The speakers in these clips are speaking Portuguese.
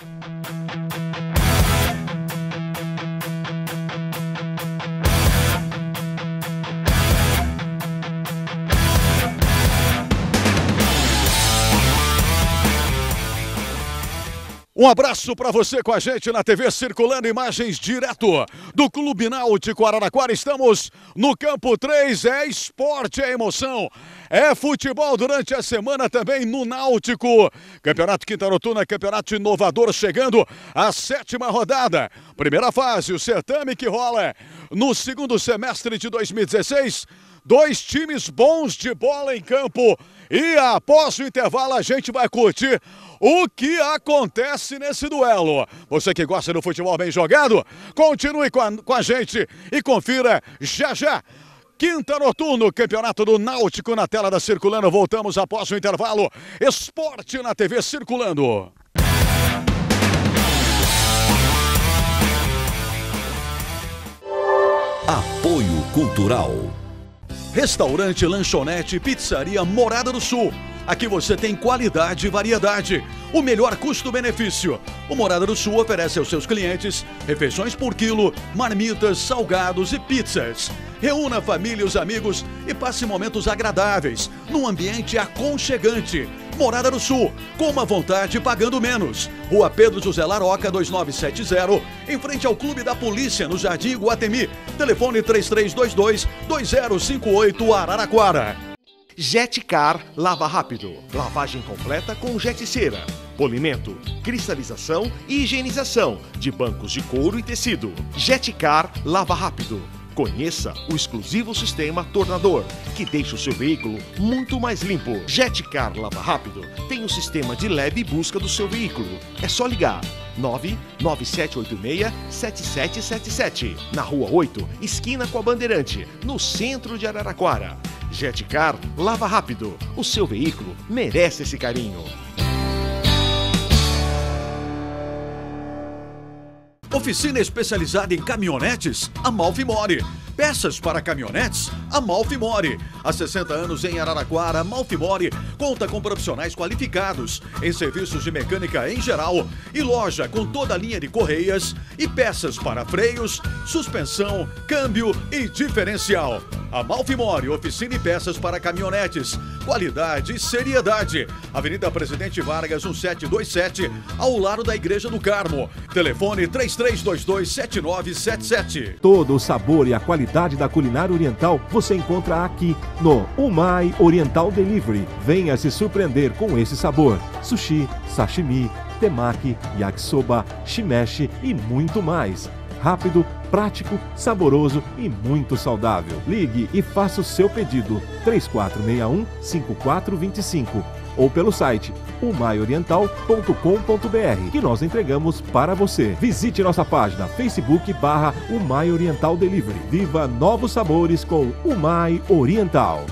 thank you Um abraço para você com a gente na TV Circulando Imagens direto do Clube Náutico Araraquara. Estamos no campo 3, é esporte, é emoção. É futebol durante a semana também no Náutico. Campeonato Quinta Noturna campeonato inovador chegando à sétima rodada. Primeira fase, o certame que rola no segundo semestre de 2016. Dois times bons de bola em campo. E após o intervalo, a gente vai curtir o que acontece nesse duelo. Você que gosta do futebol bem jogado, continue com a, com a gente e confira já já. Quinta noturno, campeonato do Náutico na tela da Circulando. Voltamos após o intervalo. Esporte na TV Circulando. Apoio Cultural. Restaurante Lanchonete Pizzaria Morada do Sul Aqui você tem qualidade e variedade. O melhor custo-benefício. O Morada do Sul oferece aos seus clientes refeições por quilo, marmitas, salgados e pizzas. Reúna a família e os amigos e passe momentos agradáveis, num ambiente aconchegante. Morada do Sul, com à vontade pagando menos. Rua Pedro José Laroca, 2970, em frente ao Clube da Polícia, no Jardim Guatemi. Telefone 3322-2058 Araraquara. Jetcar Lava Rápido. Lavagem completa com jeticeira. Polimento, cristalização e higienização de bancos de couro e tecido. Jetcar Lava Rápido. Conheça o exclusivo sistema Tornador, que deixa o seu veículo muito mais limpo. Jetcar Lava Rápido tem o um sistema de leve busca do seu veículo. É só ligar 99786-7777, na Rua 8, esquina com a Bandeirante, no centro de Araraquara. Jetcar lava rápido. O seu veículo merece esse carinho. Oficina especializada em caminhonetes, a Malvimore peças para caminhonetes? A Malfimore. Há 60 anos em Araraquara, a Malfimore conta com profissionais qualificados em serviços de mecânica em geral e loja com toda a linha de correias e peças para freios, suspensão, câmbio e diferencial. A Malfimore, oficina e peças para caminhonetes. Qualidade e seriedade. Avenida Presidente Vargas, 1727, ao lado da Igreja do Carmo. Telefone 3322 7977 Todo o sabor e a qualidade qualidade da culinária oriental você encontra aqui no Umai Oriental Delivery. Venha se surpreender com esse sabor: sushi, sashimi, temaki, yakisoba, shimeshi e muito mais. Rápido, prático, saboroso e muito saudável. Ligue e faça o seu pedido: 3461 5425 ou pelo site umaioriental.com.br, que nós entregamos para você. Visite nossa página Facebook barra Umai Oriental Delivery. Viva novos sabores com Umai Oriental.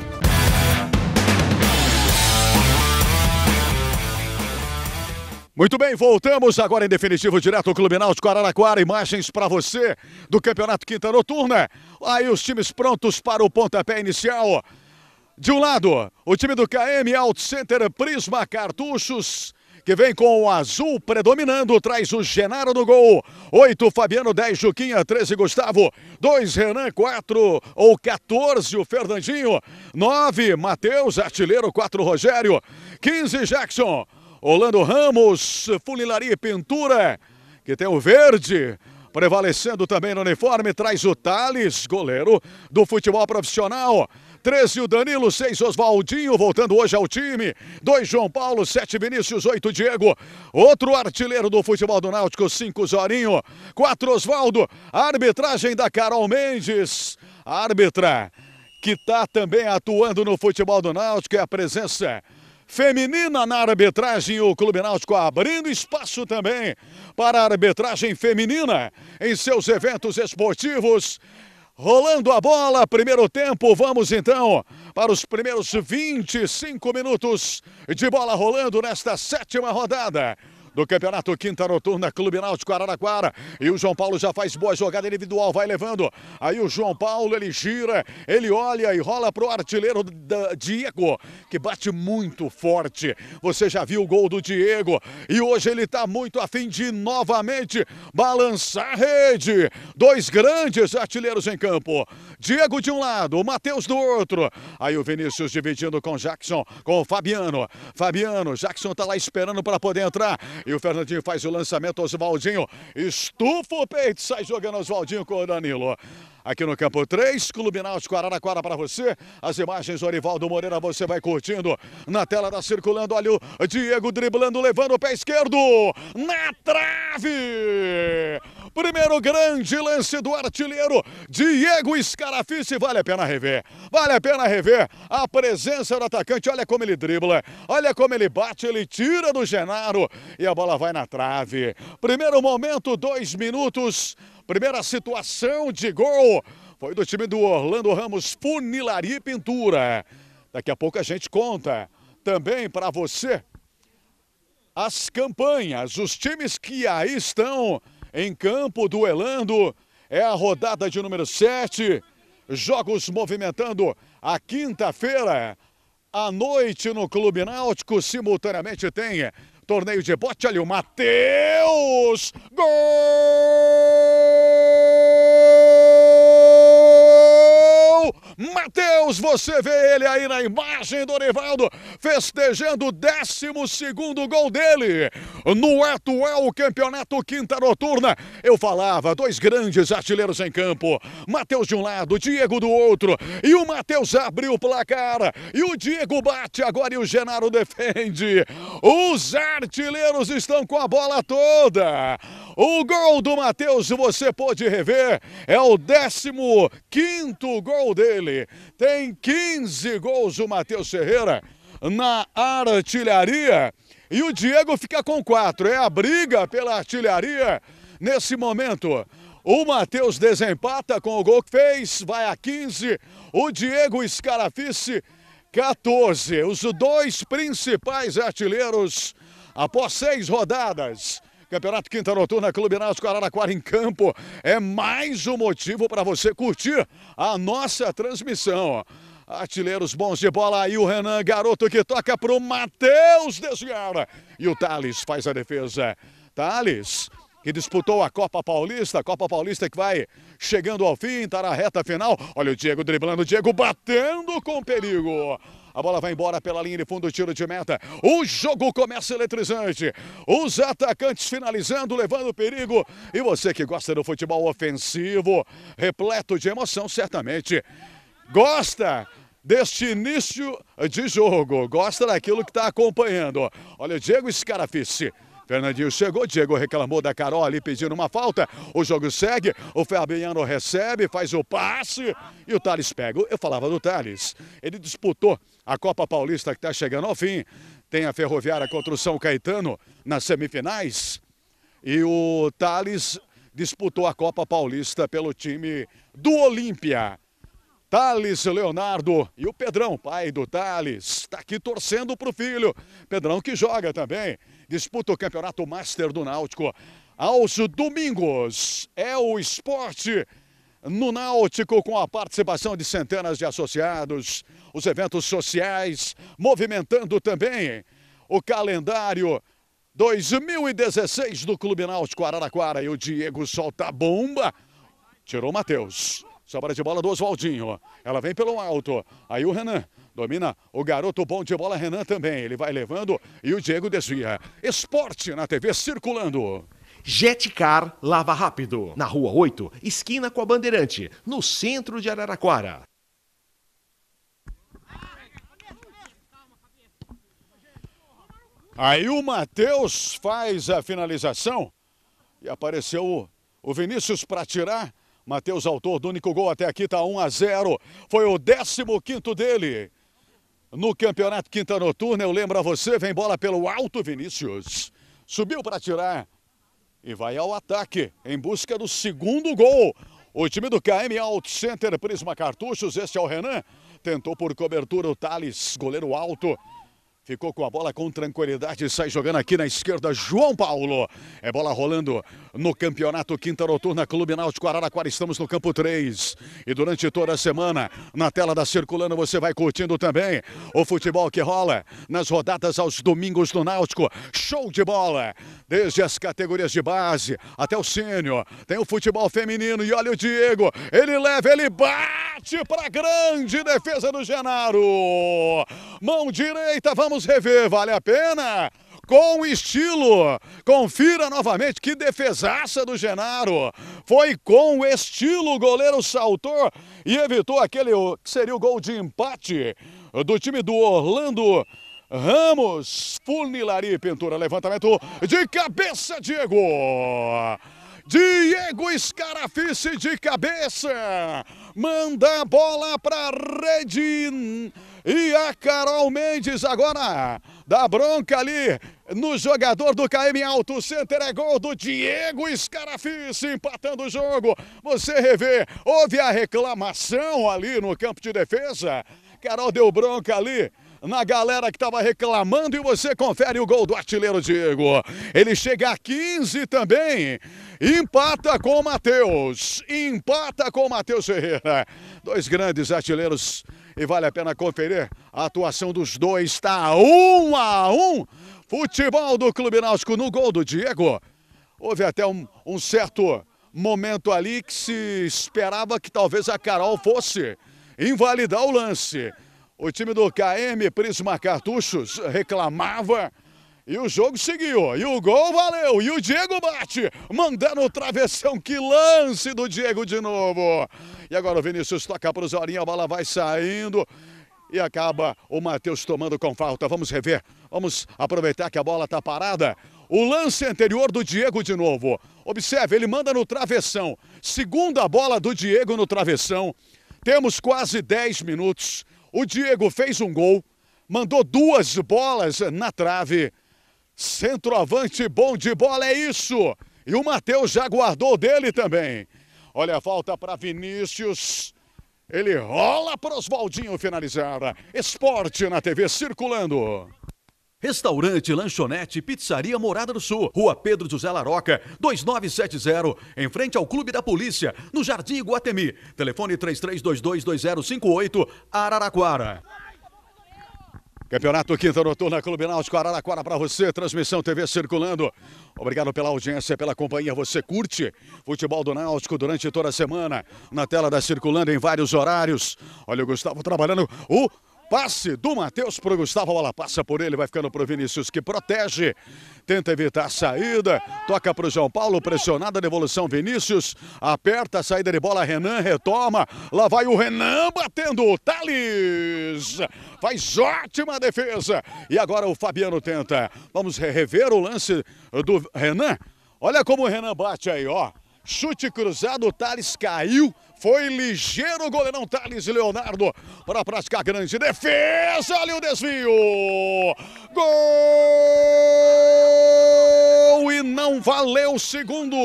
Muito bem, voltamos agora em definitivo direto ao Clube Náutico Araraquara. Imagens para você do Campeonato Quinta Noturna. Aí os times prontos para o pontapé inicial. De um lado, o time do KM Out Center Prisma Cartuchos, que vem com o azul predominando, traz o Genaro no gol. 8, Fabiano, 10, Juquinha, 13, Gustavo, 2, Renan, 4 ou 14, o Fernandinho, 9, Matheus, artilheiro, 4, Rogério, 15, Jackson, Orlando Ramos, Funilaria e Pintura, que tem o verde, prevalecendo também no uniforme, traz o Thales, goleiro do futebol profissional. 13 o Danilo, 6 Oswaldinho, voltando hoje ao time. 2 João Paulo, 7 Vinícius, 8 Diego. Outro artilheiro do futebol do Náutico, 5 Zorinho. 4 Oswaldo, arbitragem da Carol Mendes. Árbitra que está também atuando no futebol do Náutico é a presença feminina na arbitragem. O Clube Náutico abrindo espaço também para a arbitragem feminina em seus eventos esportivos. Rolando a bola, primeiro tempo, vamos então para os primeiros 25 minutos de bola rolando nesta sétima rodada do Campeonato Quinta Noturna, Clube Náutico Araraquara. E o João Paulo já faz boa jogada individual, vai levando. Aí o João Paulo, ele gira, ele olha e rola pro artilheiro Diego, que bate muito forte. Você já viu o gol do Diego e hoje ele tá muito afim de novamente balançar a rede. Dois grandes artilheiros em campo. Diego de um lado, Matheus do outro. Aí o Vinícius dividindo com Jackson, com o Fabiano. Fabiano, Jackson tá lá esperando para poder entrar. E o Fernandinho faz o lançamento. Oswaldinho estufa o peito. Sai jogando Oswaldinho com o Danilo aqui no Campo 3, Clube Náutico Araraquara para você. As imagens do Orivaldo Moreira você vai curtindo. Na tela da tá circulando, olha o Diego driblando, levando o pé esquerdo na trave. Primeiro grande lance do artilheiro Diego Scarafice. Vale a pena rever. Vale a pena rever a presença do atacante. Olha como ele dribla. Olha como ele bate. Ele tira do Genaro e a bola vai na trave. Primeiro momento, dois minutos. Primeira situação de gol foi do time do Orlando Ramos, Funilaria e Pintura. Daqui a pouco a gente conta também para você as campanhas, os times que aí estão em campo, duelando. É a rodada de número 7. Jogos movimentando a quinta-feira. À noite no Clube Náutico, simultaneamente tem torneio de bote. Olha o Matheus! Gol! Matheus, você vê ele aí na imagem do Rivaldo festejando o 12 gol dele no atual é campeonato quinta noturna. Eu falava, dois grandes artilheiros em campo. Matheus de um lado, Diego do outro. E o Matheus abriu o placar. E o Diego bate agora e o Genaro defende. Os artilheiros estão com a bola toda. O gol do Matheus, você pode rever, é o 15 gol dele. Tem 15 gols o Matheus Ferreira na artilharia. E o Diego fica com quatro. É a briga pela artilharia nesse momento. O Matheus desempata com o gol que fez, vai a 15. O Diego Scarafice, 14. Os dois principais artilheiros após seis rodadas. Campeonato Quinta Noturna, Clube Náutico Araraquara em campo. É mais um motivo para você curtir a nossa transmissão. Artilheiros bons de bola. Aí o Renan, garoto que toca pro Matheus Desgarra. E o Thales faz a defesa. Thales, que disputou a Copa Paulista, Copa Paulista que vai chegando ao fim, está na reta final. Olha o Diego driblando, o Diego batendo com perigo. A bola vai embora pela linha de fundo, tiro de meta. O jogo começa eletrizante. Os atacantes finalizando, levando perigo. E você que gosta do futebol ofensivo, repleto de emoção, certamente gosta deste início de jogo, gosta daquilo que está acompanhando. Olha, Diego Scarafice. Fernandinho chegou, Diego reclamou da Carol ali pedindo uma falta. O jogo segue, o Fabiano recebe, faz o passe e o Thales pega. Eu falava do Thales, ele disputou a Copa Paulista que está chegando ao fim. Tem a Ferroviária contra o São Caetano nas semifinais. E o Thales disputou a Copa Paulista pelo time do Olímpia. Thales Leonardo e o Pedrão, pai do Thales, está aqui torcendo para o filho. Pedrão que joga também, disputa o Campeonato Master do Náutico. Aos domingos é o esporte no Náutico com a participação de centenas de associados, os eventos sociais, movimentando também o calendário 2016 do Clube Náutico Araraquara. E o Diego solta a bomba, tirou o Matheus. Sobra de bola do Oswaldinho. Ela vem pelo alto. Aí o Renan domina o garoto bom de bola, Renan também. Ele vai levando e o Diego desvia. Esporte na TV circulando. Jetcar Lava Rápido, na Rua 8, esquina com a Bandeirante, no centro de Araraquara. Aí o Matheus faz a finalização e apareceu o Vinícius para tirar. Matheus, autor do único gol até aqui, está 1 a 0. Foi o 15 dele no Campeonato Quinta Noturna. Eu lembro a você, vem bola pelo alto, Vinícius. Subiu para tirar e vai ao ataque em busca do segundo gol. O time do KM Out Center Prisma Cartuchos, este é o Renan. Tentou por cobertura o Thales, goleiro alto. Ficou com a bola com tranquilidade, sai jogando aqui na esquerda, João Paulo. É bola rolando no campeonato Quinta Noturna, Clube Náutico Araraquara. Estamos no campo 3. E durante toda a semana, na tela da Circulando, você vai curtindo também o futebol que rola nas rodadas aos domingos do Náutico. Show de bola! Desde as categorias de base até o sênior. Tem o futebol feminino e olha o Diego. Ele leva, ele bate para grande defesa do Genaro. Mão direita, vamos vamos rever, vale a pena? com estilo. Confira novamente que defesaça do Genaro. Foi com estilo, o goleiro saltou e evitou aquele que seria o gol de empate do time do Orlando. Ramos, Funilari pintura, levantamento de cabeça, Diego. Diego Scarafice de cabeça, manda a bola para a rede e a Carol Mendes agora dá bronca ali no jogador do KM Alto Center. É gol do Diego Escarafice empatando o jogo. Você revê, houve a reclamação ali no campo de defesa. Carol deu bronca ali na galera que estava reclamando e você confere o gol do artilheiro Diego. Ele chega a 15 também. Empata com o Matheus. Empata com o Matheus Ferreira. Dois grandes artilheiros e vale a pena conferir a atuação dos dois. Está um a um. Futebol do Clube Náutico no gol do Diego. Houve até um, um certo momento ali que se esperava que talvez a Carol fosse invalidar o lance. O time do KM Prisma Cartuchos reclamava e o jogo seguiu. E o gol valeu. E o Diego bate. Mandando o travessão. Que lance do Diego de novo. E agora o Vinícius toca para o Zorinho. A bola vai saindo. E acaba o Matheus tomando com falta. Vamos rever. Vamos aproveitar que a bola está parada. O lance anterior do Diego de novo. Observe, ele manda no travessão. Segunda bola do Diego no travessão. Temos quase 10 minutos. O Diego fez um gol, mandou duas bolas na trave. Centroavante bom de bola, é isso! E o Matheus já guardou dele também. Olha a falta para Vinícius. Ele rola para Oswaldinho finalizar. Esporte na TV circulando. Restaurante, lanchonete, pizzaria Morada do Sul, Rua Pedro José Laroca, 2970, em frente ao Clube da Polícia, no Jardim Guatemi. Telefone 33222058, Araraquara. Campeonato Quinta Noturna, Clube Náutico Araraquara para você, transmissão TV circulando. Obrigado pela audiência, pela companhia. Você curte futebol do Náutico durante toda a semana, na tela da Circulando, em vários horários. Olha o Gustavo trabalhando. O... Uh! Passe do Matheus para o Gustavo. A bola passa por ele, vai ficando para o Vinícius que protege. Tenta evitar a saída. Toca para o João Paulo, pressionada, devolução Vinícius. Aperta a saída de bola, Renan retoma. Lá vai o Renan batendo Thales. Faz ótima defesa. E agora o Fabiano tenta. Vamos rever o lance do Renan. Olha como o Renan bate aí, ó. Chute cruzado, o Thales caiu. Foi ligeiro o goleirão Thales Leonardo para praticar grande defesa. Olha o desvio. Gol! E não valeu o segundo.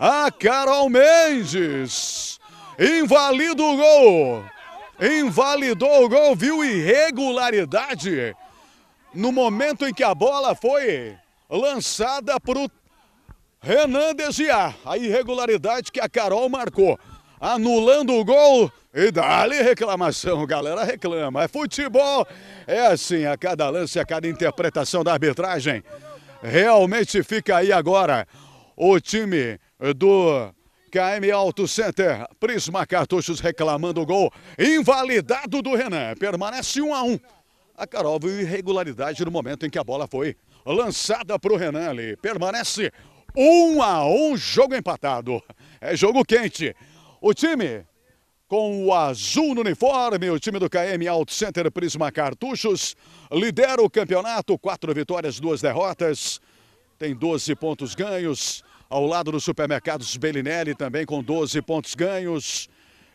A Carol Mendes. Invalida o gol. Invalidou o gol, viu irregularidade no momento em que a bola foi lançada para o Renan desviar. A irregularidade que a Carol marcou. Anulando o gol e dá-lhe reclamação, galera reclama. É futebol, é assim, a cada lance, a cada interpretação da arbitragem. Realmente fica aí agora o time do KM Auto Center. Prisma Cartuchos reclamando o gol. Invalidado do Renan. Permanece 1 um a 1 um. A Carol viu irregularidade no momento em que a bola foi lançada para o Renan ali. Permanece 1 a 1 jogo empatado. É jogo quente. O time com o azul no uniforme, o time do KM Auto Center Prisma Cartuchos lidera o campeonato, quatro vitórias, duas derrotas, tem 12 pontos ganhos. Ao lado do supermercados Belinelli também com 12 pontos ganhos.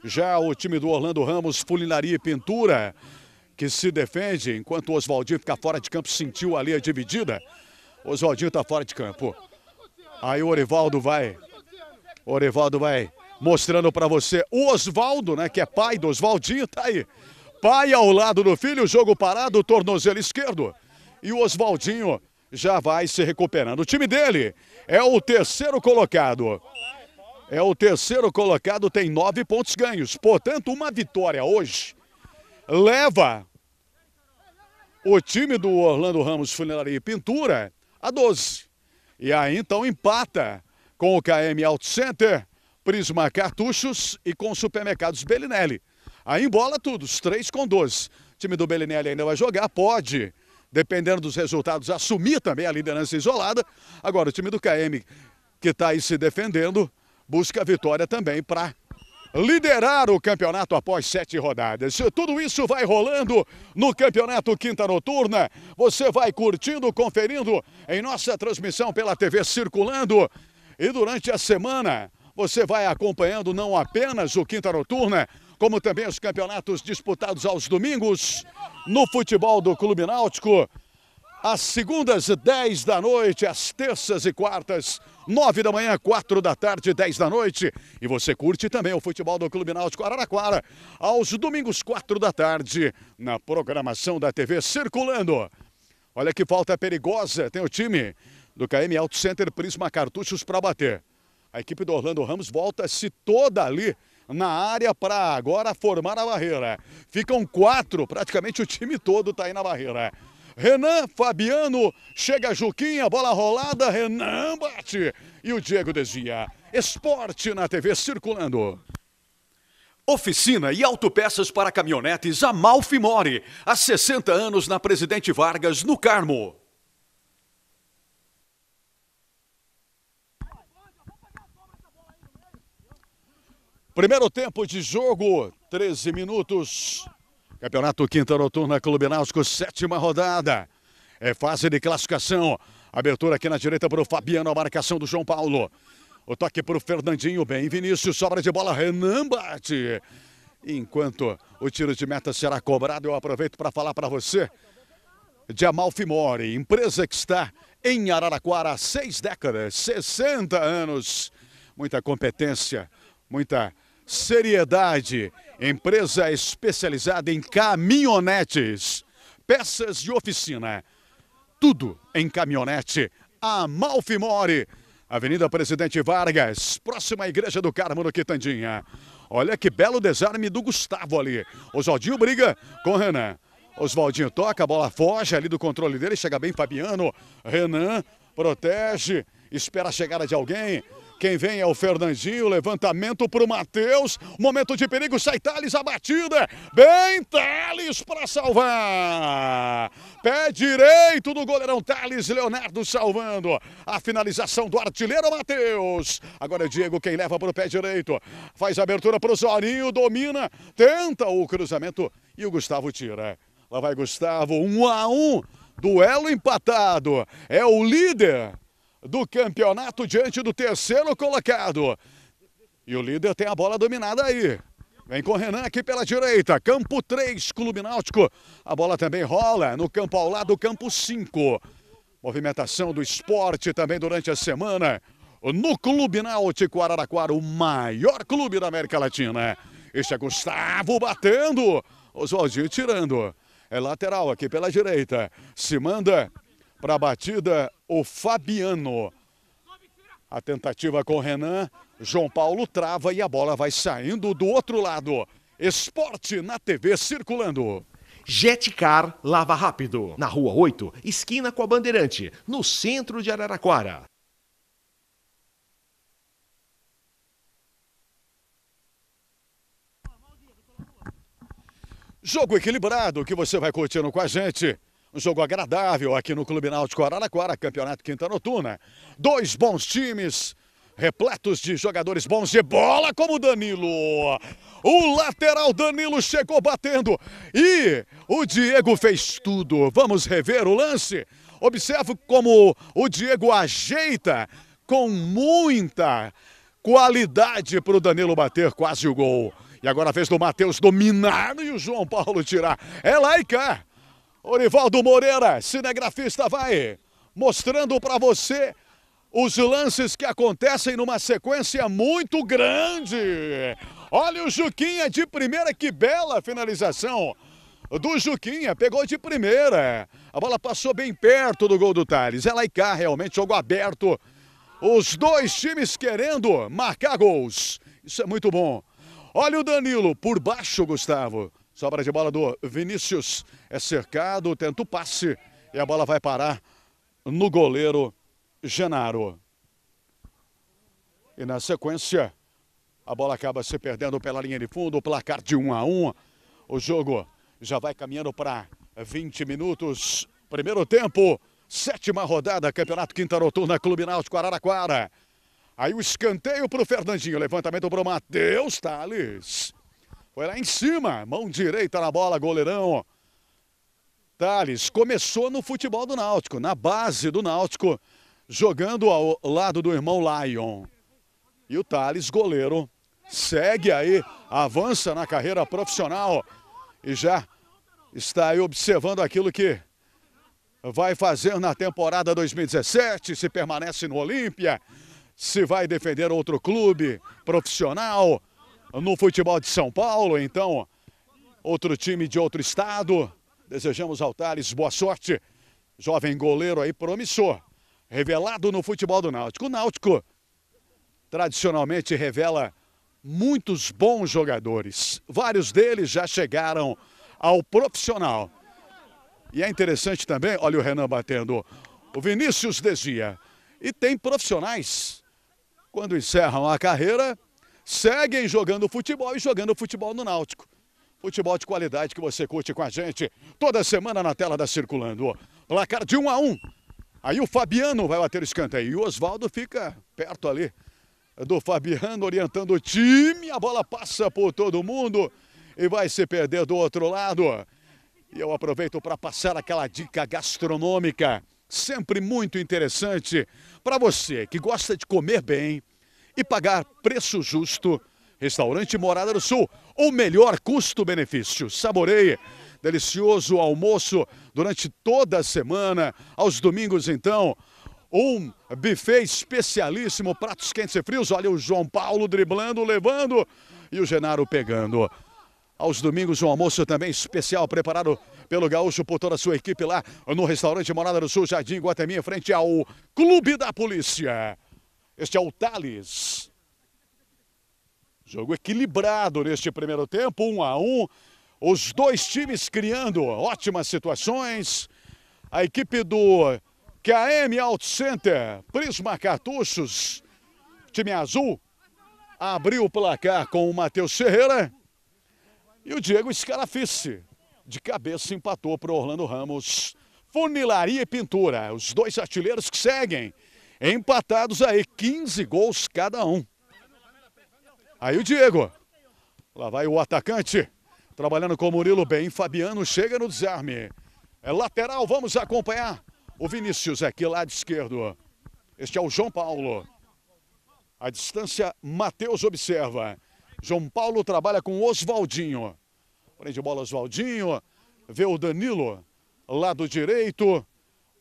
Já o time do Orlando Ramos, Fulinaria e Pintura, que se defende enquanto o Oswaldinho fica fora de campo, sentiu ali a dividida. Oswaldinho está fora de campo. Aí o Orivaldo vai. Orivaldo vai mostrando para você o Osvaldo, né? Que é pai do Osvaldinho, tá aí. Pai ao lado do filho, jogo parado, tornozelo esquerdo. E o Osvaldinho já vai se recuperando. O time dele é o terceiro colocado. É o terceiro colocado, tem nove pontos ganhos. Portanto, uma vitória hoje leva o time do Orlando Ramos Funilaria e Pintura a 12. E aí então empata com o KM Auto Center, Prisma Cartuchos e com Supermercados Bellinelli. Aí embola tudo, os 3 com 12. O time do Bellinelli ainda vai jogar, pode, dependendo dos resultados, assumir também a liderança isolada. Agora o time do KM, que está aí se defendendo, busca a vitória também para liderar o campeonato após sete rodadas. Tudo isso vai rolando no Campeonato Quinta Noturna. Você vai curtindo, conferindo em nossa transmissão pela TV Circulando. E durante a semana, você vai acompanhando não apenas o Quinta Noturna, como também os campeonatos disputados aos domingos no futebol do Clube Náutico às segundas, 10 da noite, às terças e quartas, 9 da manhã, 4 da tarde, 10 da noite. E você curte também o futebol do Clube Náutico Araraquara, aos domingos, 4 da tarde, na programação da TV Circulando. Olha que falta perigosa, tem o time do KM Auto Center Prisma Cartuchos para bater. A equipe do Orlando Ramos volta-se toda ali na área para agora formar a barreira. Ficam quatro, praticamente o time todo está aí na barreira. Renan, Fabiano, chega a Juquinha, bola rolada, Renan bate e o Diego desvia. Esporte na TV circulando. Oficina e autopeças para caminhonetes Amalfi Mori. Há 60 anos na Presidente Vargas, no Carmo. Primeiro tempo de jogo, 13 minutos. Campeonato Quinta Noturna, Clube Náutico, sétima rodada. É fase de classificação. Abertura aqui na direita para o Fabiano, a marcação do João Paulo. O toque para o Fernandinho, bem Vinícius, sobra de bola, Renan bate. Enquanto o tiro de meta será cobrado, eu aproveito para falar para você de Amalfi Mori, empresa que está em Araraquara há seis décadas, 60 anos. Muita competência, muita Seriedade, empresa especializada em caminhonetes, peças de oficina. Tudo em caminhonete. A Malfimore, Avenida Presidente Vargas, próxima à Igreja do Carmo no Quitandinha. Olha que belo desarme do Gustavo ali. Oswaldinho briga com o Renan. Oswaldinho toca, a bola foge ali do controle dele, chega bem Fabiano. Renan protege, espera a chegada de alguém. Quem vem é o Fernandinho, levantamento para o Matheus. Momento de perigo, sai Thales, a batida. Bem, Thales para salvar. Pé direito do goleirão Thales, Leonardo salvando. A finalização do artilheiro Matheus. Agora é Diego quem leva para o pé direito. Faz abertura para o Zorinho, domina, tenta o cruzamento e o Gustavo tira. Lá vai Gustavo, um a um. Duelo empatado. É o líder do campeonato diante do terceiro colocado. E o líder tem a bola dominada aí. Vem com Renan aqui pela direita. Campo 3, Clube Náutico. A bola também rola no campo ao lado, campo 5. Movimentação do esporte também durante a semana. No Clube Náutico Araraquara, o maior clube da América Latina. Este é Gustavo batendo. Oswaldinho tirando. É lateral aqui pela direita. Se manda para a batida o Fabiano. A tentativa com Renan, João Paulo trava e a bola vai saindo do outro lado. Esporte na TV circulando. Jetcar Lava Rápido, na Rua 8, esquina com a Bandeirante, no centro de Araraquara. Jogo equilibrado que você vai curtindo com a gente. Um jogo agradável aqui no Clube Náutico Araraquara, Campeonato Quinta Noturna. Dois bons times, repletos de jogadores bons de bola, como Danilo. O lateral Danilo chegou batendo e o Diego fez tudo. Vamos rever o lance. Observe como o Diego ajeita com muita qualidade para o Danilo bater quase o gol. E agora a vez do Matheus dominar e o João Paulo tirar. É lá e cá. Orivaldo Moreira, cinegrafista, vai mostrando para você os lances que acontecem numa sequência muito grande. Olha o Juquinha de primeira, que bela finalização do Juquinha, pegou de primeira. A bola passou bem perto do gol do Thales. Ela é e cá, realmente, jogo aberto. Os dois times querendo marcar gols. Isso é muito bom. Olha o Danilo por baixo, Gustavo. Sobra de bola do Vinícius. É cercado, tenta o passe. E a bola vai parar no goleiro Genaro. E na sequência, a bola acaba se perdendo pela linha de fundo. O placar de 1 um a 1. Um. O jogo já vai caminhando para 20 minutos. Primeiro tempo, sétima rodada, Campeonato Quinta Noturna, Clube Náutico Araraquara. Aí o escanteio para o Fernandinho, levantamento para o Matheus Tales. Foi lá em cima, mão direita na bola, goleirão. Thales começou no futebol do Náutico, na base do Náutico, jogando ao lado do irmão Lion. E o Thales, goleiro, segue aí, avança na carreira profissional e já está aí observando aquilo que vai fazer na temporada 2017, se permanece no Olímpia, se vai defender outro clube profissional no futebol de São Paulo, então outro time de outro estado. Desejamos ao Thales boa sorte. Jovem goleiro aí promissor, revelado no futebol do Náutico. O Náutico tradicionalmente revela muitos bons jogadores. Vários deles já chegaram ao profissional. E é interessante também, olha o Renan batendo, o Vinícius desvia. E tem profissionais, quando encerram a carreira, seguem jogando futebol e jogando futebol no Náutico. Futebol de qualidade que você curte com a gente toda semana na tela da Circulando. Placar de 1 um a 1 um. Aí o Fabiano vai bater o escanteio e o Oswaldo fica perto ali do Fabiano orientando o time. A bola passa por todo mundo e vai se perder do outro lado. E eu aproveito para passar aquela dica gastronômica, sempre muito interessante para você que gosta de comer bem e pagar preço justo. Restaurante Morada do Sul, o melhor custo-benefício. Saboreie delicioso almoço durante toda a semana. Aos domingos, então, um buffet especialíssimo, pratos quentes e frios. Olha o João Paulo driblando, levando e o Genaro pegando. Aos domingos, um almoço também especial preparado pelo Gaúcho por toda a sua equipe lá no restaurante Morada do Sul, Jardim Guatemi, em frente ao Clube da Polícia. Este é o Thales. Jogo equilibrado neste primeiro tempo, um a um. Os dois times criando ótimas situações. A equipe do KM Auto Center, Prisma Cartuchos, time azul, abriu o placar com o Matheus Ferreira. E o Diego Scarafice, de cabeça, empatou para Orlando Ramos. Funilaria e Pintura, os dois artilheiros que seguem Empatados aí, 15 gols cada um. Aí o Diego. Lá vai o atacante. Trabalhando com o Murilo bem. Fabiano chega no desarme. É lateral, vamos acompanhar. O Vinícius aqui, lado esquerdo. Este é o João Paulo. A distância, Matheus observa. João Paulo trabalha com Oswaldinho. Prende bola Oswaldinho. Vê o Danilo, lado direito.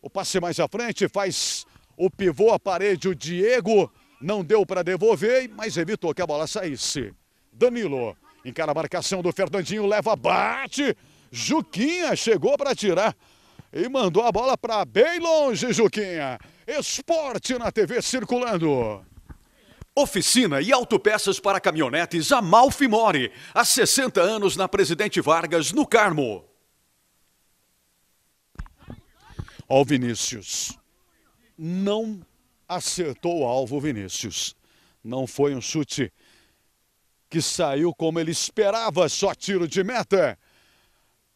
O passe mais à frente, faz o pivô à parede, o Diego, não deu para devolver, mas evitou que a bola saísse. Danilo encara a marcação do Fernandinho, leva, bate. Juquinha chegou para tirar e mandou a bola para bem longe, Juquinha. Esporte na TV circulando. Oficina e autopeças para caminhonetes Amalfi Mori. Há 60 anos na Presidente Vargas, no Carmo. Ó Vinícius não acertou o alvo Vinícius. Não foi um chute que saiu como ele esperava, só tiro de meta.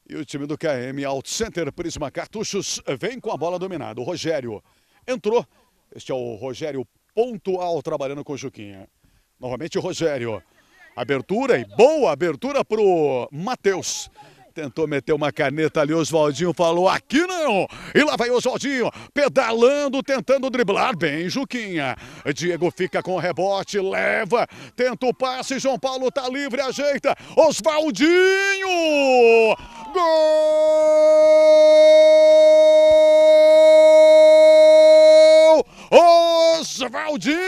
E o time do KM Out Center Prisma Cartuchos vem com a bola dominada. O Rogério entrou. Este é o Rogério pontual trabalhando com o Juquinha. Novamente o Rogério. Abertura e boa abertura para o Matheus tentou meter uma caneta ali, Oswaldinho falou, aqui não! E lá vai Oswaldinho, pedalando, tentando driblar, bem Juquinha. Diego fica com o rebote, leva, tenta o passe, João Paulo tá livre, ajeita, Oswaldinho! Gol! Oswaldinho!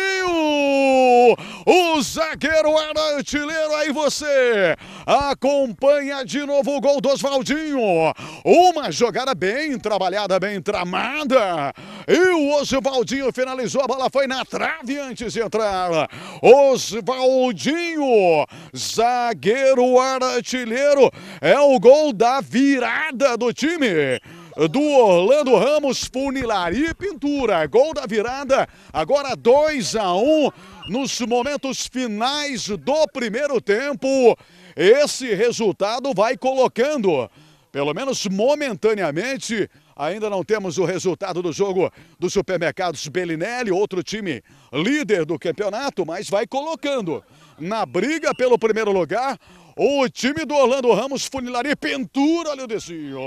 O zagueiro era artilheiro, aí você acompanha de novo o gol do Oswaldinho. Uma jogada bem trabalhada, bem tramada. E o Oswaldinho finalizou, a bola foi na trave antes de entrar. Oswaldinho, zagueiro artilheiro, é o gol da virada do time do Orlando Ramos, funilar e pintura. Gol da virada, agora 2 a 1 um, nos momentos finais do primeiro tempo esse resultado vai colocando, pelo menos momentaneamente, Ainda não temos o resultado do jogo do Supermercados Bellinelli, outro time líder do campeonato, mas vai colocando na briga pelo primeiro lugar o time do Orlando Ramos Funilari Pintura. Olha o desvio.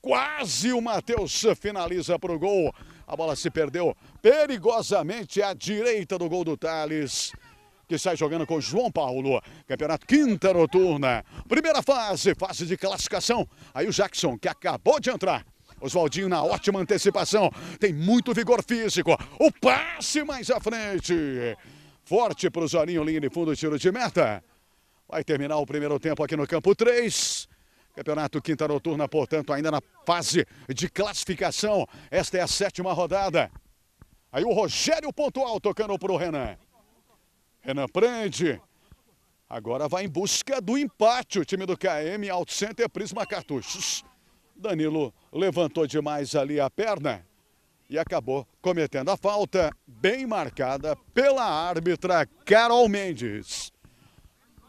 Quase o Matheus finaliza para o gol. A bola se perdeu perigosamente à direita do gol do Thales que sai jogando com o João Paulo. Campeonato quinta noturna. Primeira fase, fase de classificação. Aí o Jackson, que acabou de entrar. Oswaldinho na ótima antecipação. Tem muito vigor físico. O passe mais à frente. Forte para o Zorinho, linha de fundo, tiro de meta. Vai terminar o primeiro tempo aqui no campo 3. Campeonato Quinta Noturna, portanto, ainda na fase de classificação. Esta é a sétima rodada. Aí o Rogério Pontual tocando para o Renan. Renan prende. Agora vai em busca do empate o time do KM, Alto Center, Prisma Cartuchos. Danilo levantou demais ali a perna e acabou cometendo a falta, bem marcada pela árbitra Carol Mendes.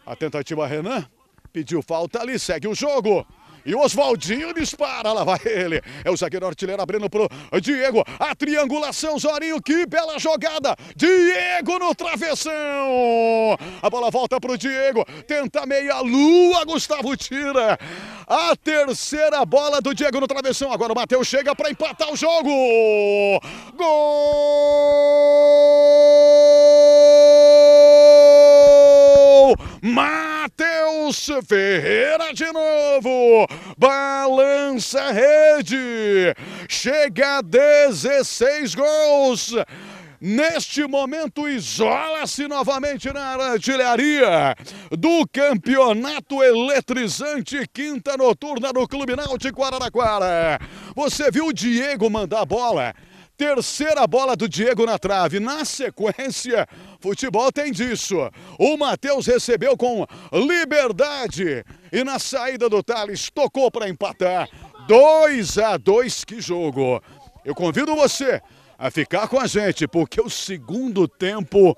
A tentativa Renan pediu falta ali, segue o jogo. E o Oswaldinho dispara, lá vai ele. É o zagueiro artilheiro abrindo pro Diego. A triangulação, Zorinho, que bela jogada. Diego no travessão. A bola volta pro Diego. Tenta meia lua, Gustavo tira. A terceira bola do Diego no travessão. Agora o Matheus chega para empatar o jogo. Gol! gol. Matheus Ferreira de novo. Balança a rede. Chega a 16 gols. Neste momento, isola-se novamente na artilharia do campeonato eletrizante, quinta noturna do Clube Náutico Araraquara. Você viu o Diego mandar a bola? Terceira bola do Diego na trave. Na sequência, futebol tem disso. O Matheus recebeu com liberdade e na saída do Thales tocou para empatar. 2 a 2 que jogo. Eu convido você a ficar com a gente, porque o segundo tempo,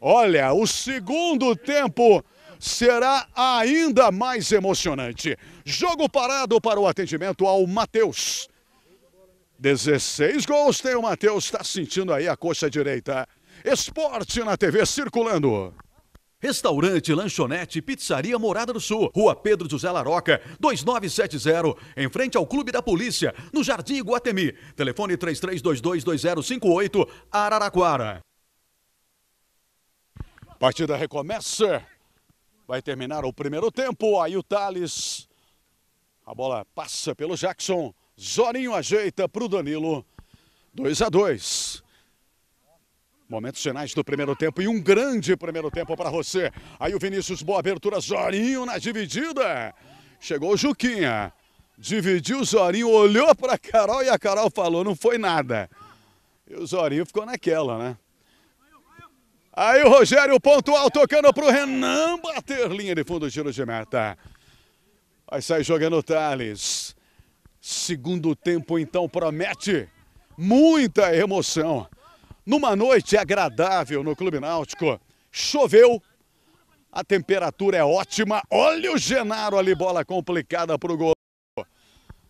olha, o segundo tempo será ainda mais emocionante. Jogo parado para o atendimento ao Matheus. 16 gols tem o Matheus, está sentindo aí a coxa direita. Esporte na TV circulando. Restaurante, lanchonete, pizzaria Morada do Sul, Rua Pedro José Laroca, 2970, em frente ao Clube da Polícia, no Jardim Guatemi. Telefone 33222058, Araraquara. Partida recomeça. Vai terminar o primeiro tempo. Aí o Thales. A bola passa pelo Jackson. Zorinho ajeita para o Danilo. 2 a 2. Momentos finais do primeiro tempo e um grande primeiro tempo para você. Aí o Vinícius, boa abertura, Zorinho na dividida. Chegou o Juquinha. Dividiu o Zorinho, olhou para Carol e a Carol falou, não foi nada. E o Zorinho ficou naquela, né? Aí o Rogério, pontual, tocando para o Renan bater linha de fundo, giro de meta. Vai sair jogando o Thales. Segundo tempo, então, promete muita emoção. Numa noite agradável no Clube Náutico, choveu, a temperatura é ótima. Olha o Genaro ali, bola complicada para o gol.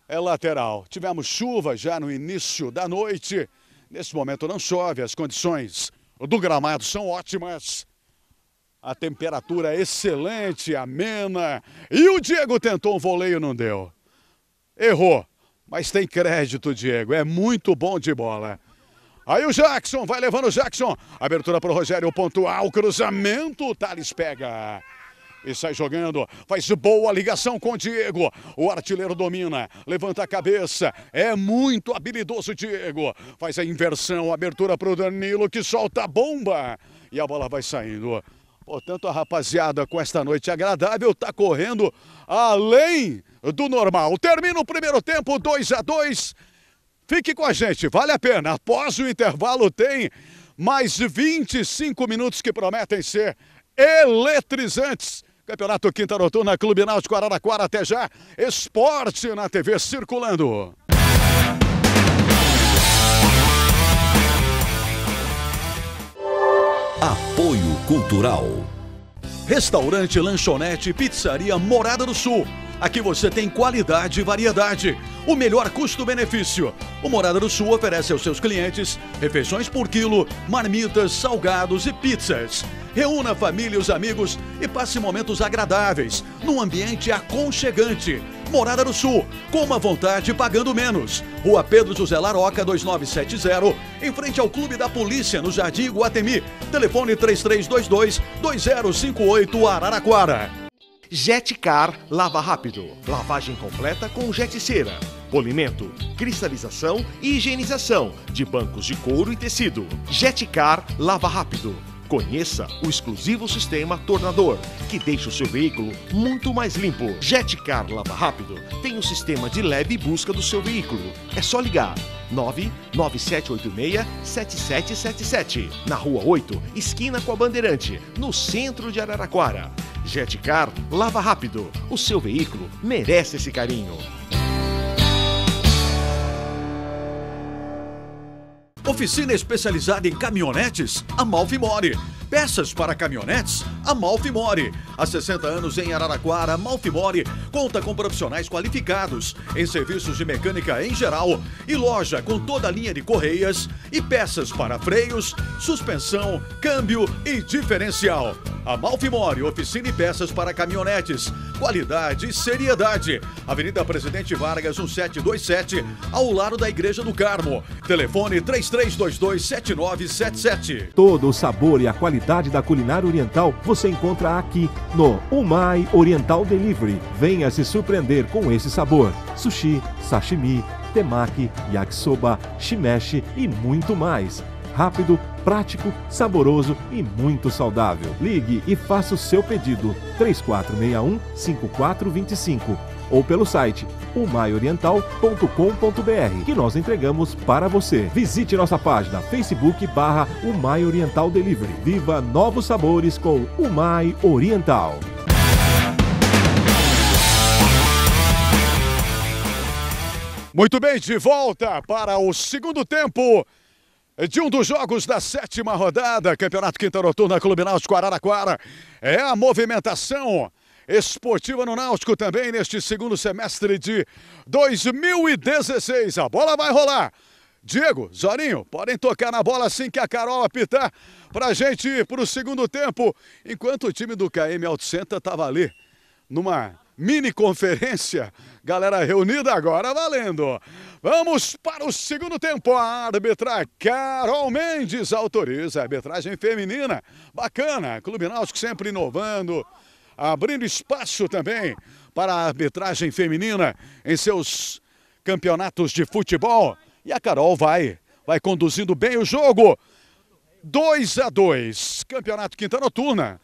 É lateral. Tivemos chuva já no início da noite. Nesse momento não chove, as condições do gramado são ótimas. A temperatura é excelente, amena. E o Diego tentou um voleio, não deu. Errou, mas tem crédito, Diego. É muito bom de bola. Aí o Jackson, vai levando o Jackson. Abertura para o Rogério, pontual, cruzamento, o Thales pega. E sai jogando, faz boa ligação com o Diego. O artilheiro domina, levanta a cabeça. É muito habilidoso o Diego. Faz a inversão, abertura para o Danilo que solta a bomba. E a bola vai saindo. Portanto, a rapaziada com esta noite agradável está correndo além do normal. Termina o primeiro tempo, 2 a 2 Fique com a gente, vale a pena. Após o intervalo, tem mais 25 minutos que prometem ser eletrizantes. Campeonato Quinta Noturna, Clube Náutico Araraquara, até já. Esporte na TV circulando. Apoio Cultural. Restaurante Lanchonete Pizzaria Morada do Sul Aqui você tem qualidade e variedade. O melhor custo-benefício. O Morada do Sul oferece aos seus clientes refeições por quilo, marmitas, salgados e pizzas. Reúna a família e os amigos e passe momentos agradáveis, num ambiente aconchegante. Morada do Sul, com a vontade pagando menos. Rua Pedro José Laroca, 2970, em frente ao Clube da Polícia, no Jardim Guatemi. Telefone 3322-2058 Araraquara. Jetcar lava rápido. Lavagem completa com jetceira. Polimento, cristalização e higienização de bancos de couro e tecido. Jetcar lava rápido Conheça o exclusivo sistema Tornador, que deixa o seu veículo muito mais limpo. Jetcar Lava Rápido tem o sistema de leve busca do seu veículo. É só ligar 99786-7777, na Rua 8, esquina com a Bandeirante, no centro de Araraquara. Jetcar Lava Rápido, o seu veículo merece esse carinho. Oficina especializada em caminhonetes, Amalfi More. Peças para caminhonetes, Amalfi More. Há 60 anos em Araraquara, Amalfi More conta com profissionais qualificados em serviços de mecânica em geral e loja com toda a linha de correias e peças para freios, suspensão, câmbio e diferencial. A Malfimore, oficina e peças para caminhonetes. Qualidade e seriedade. Avenida Presidente Vargas, 1727, ao lado da Igreja do Carmo. Telefone 3322 7977. Todo o sabor e a qualidade da culinária oriental você encontra aqui no Umai Oriental Delivery. Venha se surpreender com esse sabor. Sushi, sashimi, temaki, yakisoba, shimeshi e muito mais rápido, prático, saboroso e muito saudável. Ligue e faça o seu pedido 3461 5425 ou pelo site umaioriental.com.br que nós entregamos para você. Visite nossa página Facebook barra Umai Oriental Delivery. Viva novos sabores com Umai Oriental. Muito bem, de volta para o segundo tempo de um dos jogos da sétima rodada, Campeonato Quinta Noturna Clube Náutico Araraquara. É a movimentação esportiva no Náutico também neste segundo semestre de 2016. A bola vai rolar. Diego, Zorinho, podem tocar na bola assim que a Carol apitar para a gente ir para o segundo tempo, enquanto o time do KM Alto Center estava ali numa mini conferência. Galera reunida agora, valendo. Vamos para o segundo tempo. A árbitra Carol Mendes autoriza a arbitragem feminina. Bacana, Clube Náutico sempre inovando, abrindo espaço também para a arbitragem feminina em seus campeonatos de futebol. E a Carol vai, vai conduzindo bem o jogo. 2 a 2, Campeonato Quinta Noturna.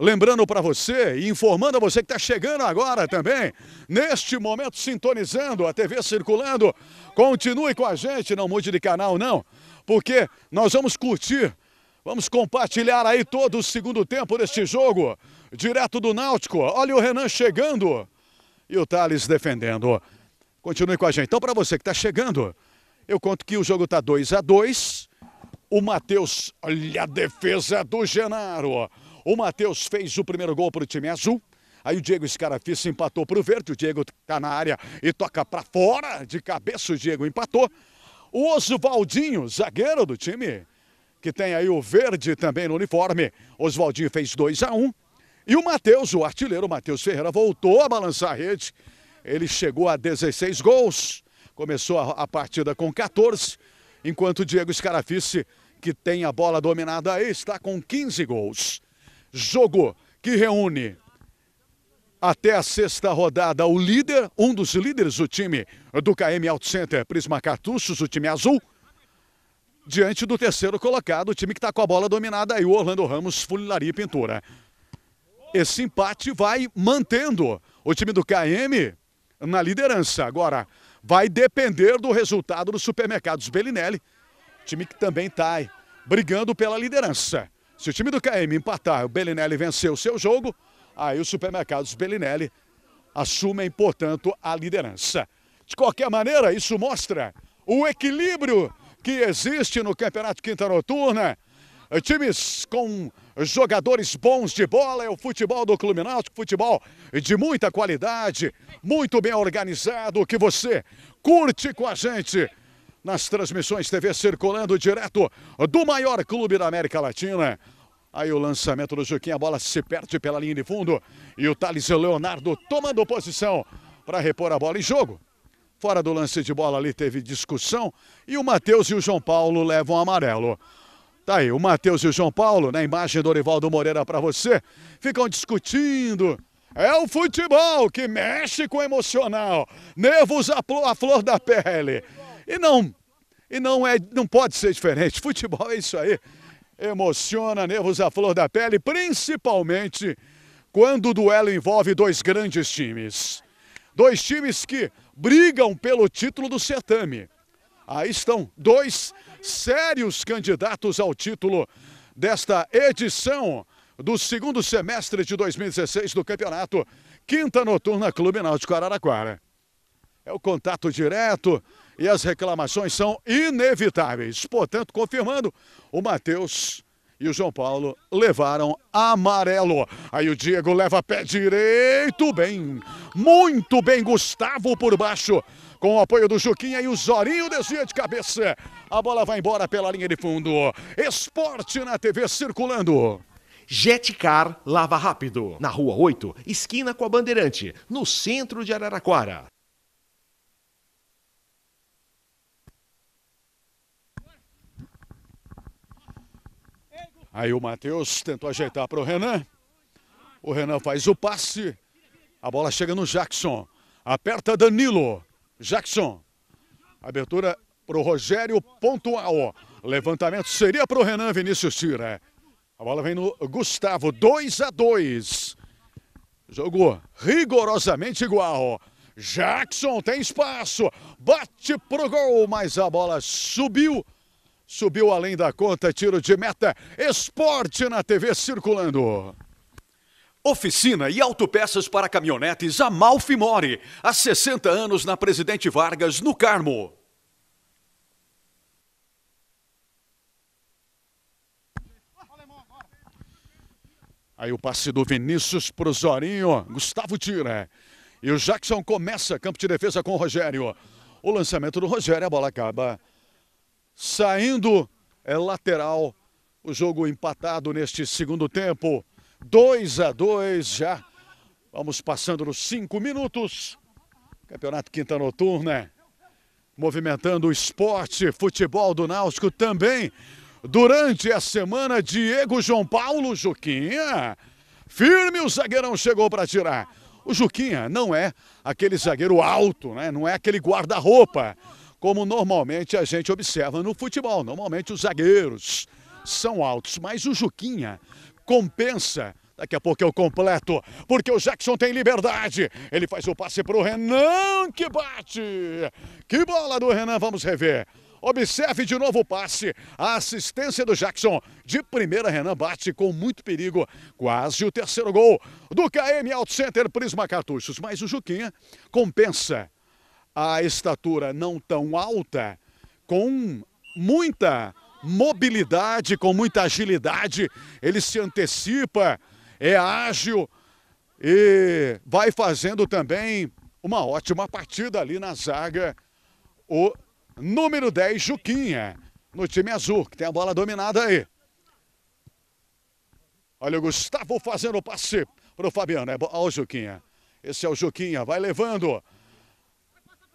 Lembrando para você e informando a você que está chegando agora também, neste momento sintonizando a TV circulando, continue com a gente, não mude de canal não, porque nós vamos curtir, vamos compartilhar aí todo o segundo tempo deste jogo, direto do Náutico. Olha o Renan chegando e o Thales defendendo. Continue com a gente. Então, para você que está chegando, eu conto que o jogo está 2 a 2 O Matheus, olha a defesa do Genaro. O Matheus fez o primeiro gol para o time azul. Aí o Diego Scarafice empatou para o verde. O Diego está na área e toca para fora. De cabeça o Diego empatou. O Oswaldinho, zagueiro do time, que tem aí o verde também no uniforme. Oswaldinho fez 2 a 1 um. E o Matheus, o artilheiro Matheus Ferreira, voltou a balançar a rede. Ele chegou a 16 gols. Começou a, a partida com 14. Enquanto o Diego Scarafice, que tem a bola dominada aí, está com 15 gols jogo que reúne até a sexta rodada o líder, um dos líderes do time do KM Auto Center, Prisma Cartuchos, o time azul, diante do terceiro colocado, o time que está com a bola dominada aí, o Orlando Ramos, Funilaria e Pintura. Esse empate vai mantendo o time do KM na liderança. Agora, vai depender do resultado dos supermercados Belinelli, time que também está brigando pela liderança. Se o time do KM empatar, o Bellinelli venceu o seu jogo, aí os supermercados Bellinelli assumem, portanto, a liderança. De qualquer maneira, isso mostra o equilíbrio que existe no Campeonato Quinta Noturna. Times com jogadores bons de bola, é o futebol do Clube Náutico, futebol de muita qualidade, muito bem organizado, que você curte com a gente nas transmissões TV circulando direto do maior clube da América Latina. Aí o lançamento do Juquinha, a bola se perde pela linha de fundo e o Thales Leonardo tomando posição para repor a bola em jogo. Fora do lance de bola ali teve discussão e o Matheus e o João Paulo levam amarelo. Tá aí, o Matheus e o João Paulo, na imagem do Orivaldo Moreira para você, ficam discutindo. É o futebol que mexe com o emocional. Nervos à flor da pele. E não, e não é, não pode ser diferente. Futebol é isso aí. Emociona nervos à flor da pele, principalmente quando o duelo envolve dois grandes times. Dois times que brigam pelo título do certame. Aí estão dois sérios candidatos ao título desta edição do segundo semestre de 2016 do campeonato Quinta Noturna Clube Náutico Araraquara. É o contato direto e as reclamações são inevitáveis. Portanto, confirmando, o Matheus e o João Paulo levaram amarelo. Aí o Diego leva pé direito, bem, muito bem, Gustavo por baixo, com o apoio do Juquinha e o Zorinho desvia de cabeça. A bola vai embora pela linha de fundo. Esporte na TV circulando. Jetcar Lava Rápido, na Rua 8, esquina com a Bandeirante, no centro de Araraquara. Aí o Matheus tentou ajeitar para o Renan. O Renan faz o passe. A bola chega no Jackson. Aperta Danilo. Jackson. Abertura para o Rogério Pontual. Levantamento seria para o Renan Vinícius Tira. A bola vem no Gustavo. 2 a 2. Jogo rigorosamente igual. Jackson tem espaço. Bate pro gol, mas a bola subiu. Subiu além da conta, tiro de meta. Esporte na TV circulando. Oficina e autopeças para caminhonetes Amalfi Mori. Há 60 anos na Presidente Vargas, no Carmo. Aí o passe do Vinícius pro Zorinho. Gustavo tira. E o Jackson começa campo de defesa com o Rogério. O lançamento do Rogério, a bola acaba saindo, é lateral. O jogo empatado neste segundo tempo. 2 a 2 já. Vamos passando nos cinco minutos. Campeonato Quinta Noturna. Movimentando o esporte, futebol do Náutico também. Durante a semana, Diego João Paulo Juquinha. Firme o zagueirão chegou para tirar. O Juquinha não é aquele zagueiro alto, né? Não é aquele guarda-roupa como normalmente a gente observa no futebol. Normalmente os zagueiros são altos, mas o Juquinha compensa. Daqui a pouco eu completo, porque o Jackson tem liberdade. Ele faz o passe para o Renan, que bate. Que bola do Renan, vamos rever. Observe de novo o passe. A assistência do Jackson. De primeira, Renan bate com muito perigo. Quase o terceiro gol do KM Auto Center Prisma Cartuchos. Mas o Juquinha compensa a estatura não tão alta, com muita mobilidade, com muita agilidade, ele se antecipa, é ágil e vai fazendo também uma ótima partida ali na zaga. O número 10, Juquinha, no time azul, que tem a bola dominada aí. Olha o Gustavo fazendo o passe para o Fabiano. É, olha o Juquinha. Esse é o Juquinha, vai levando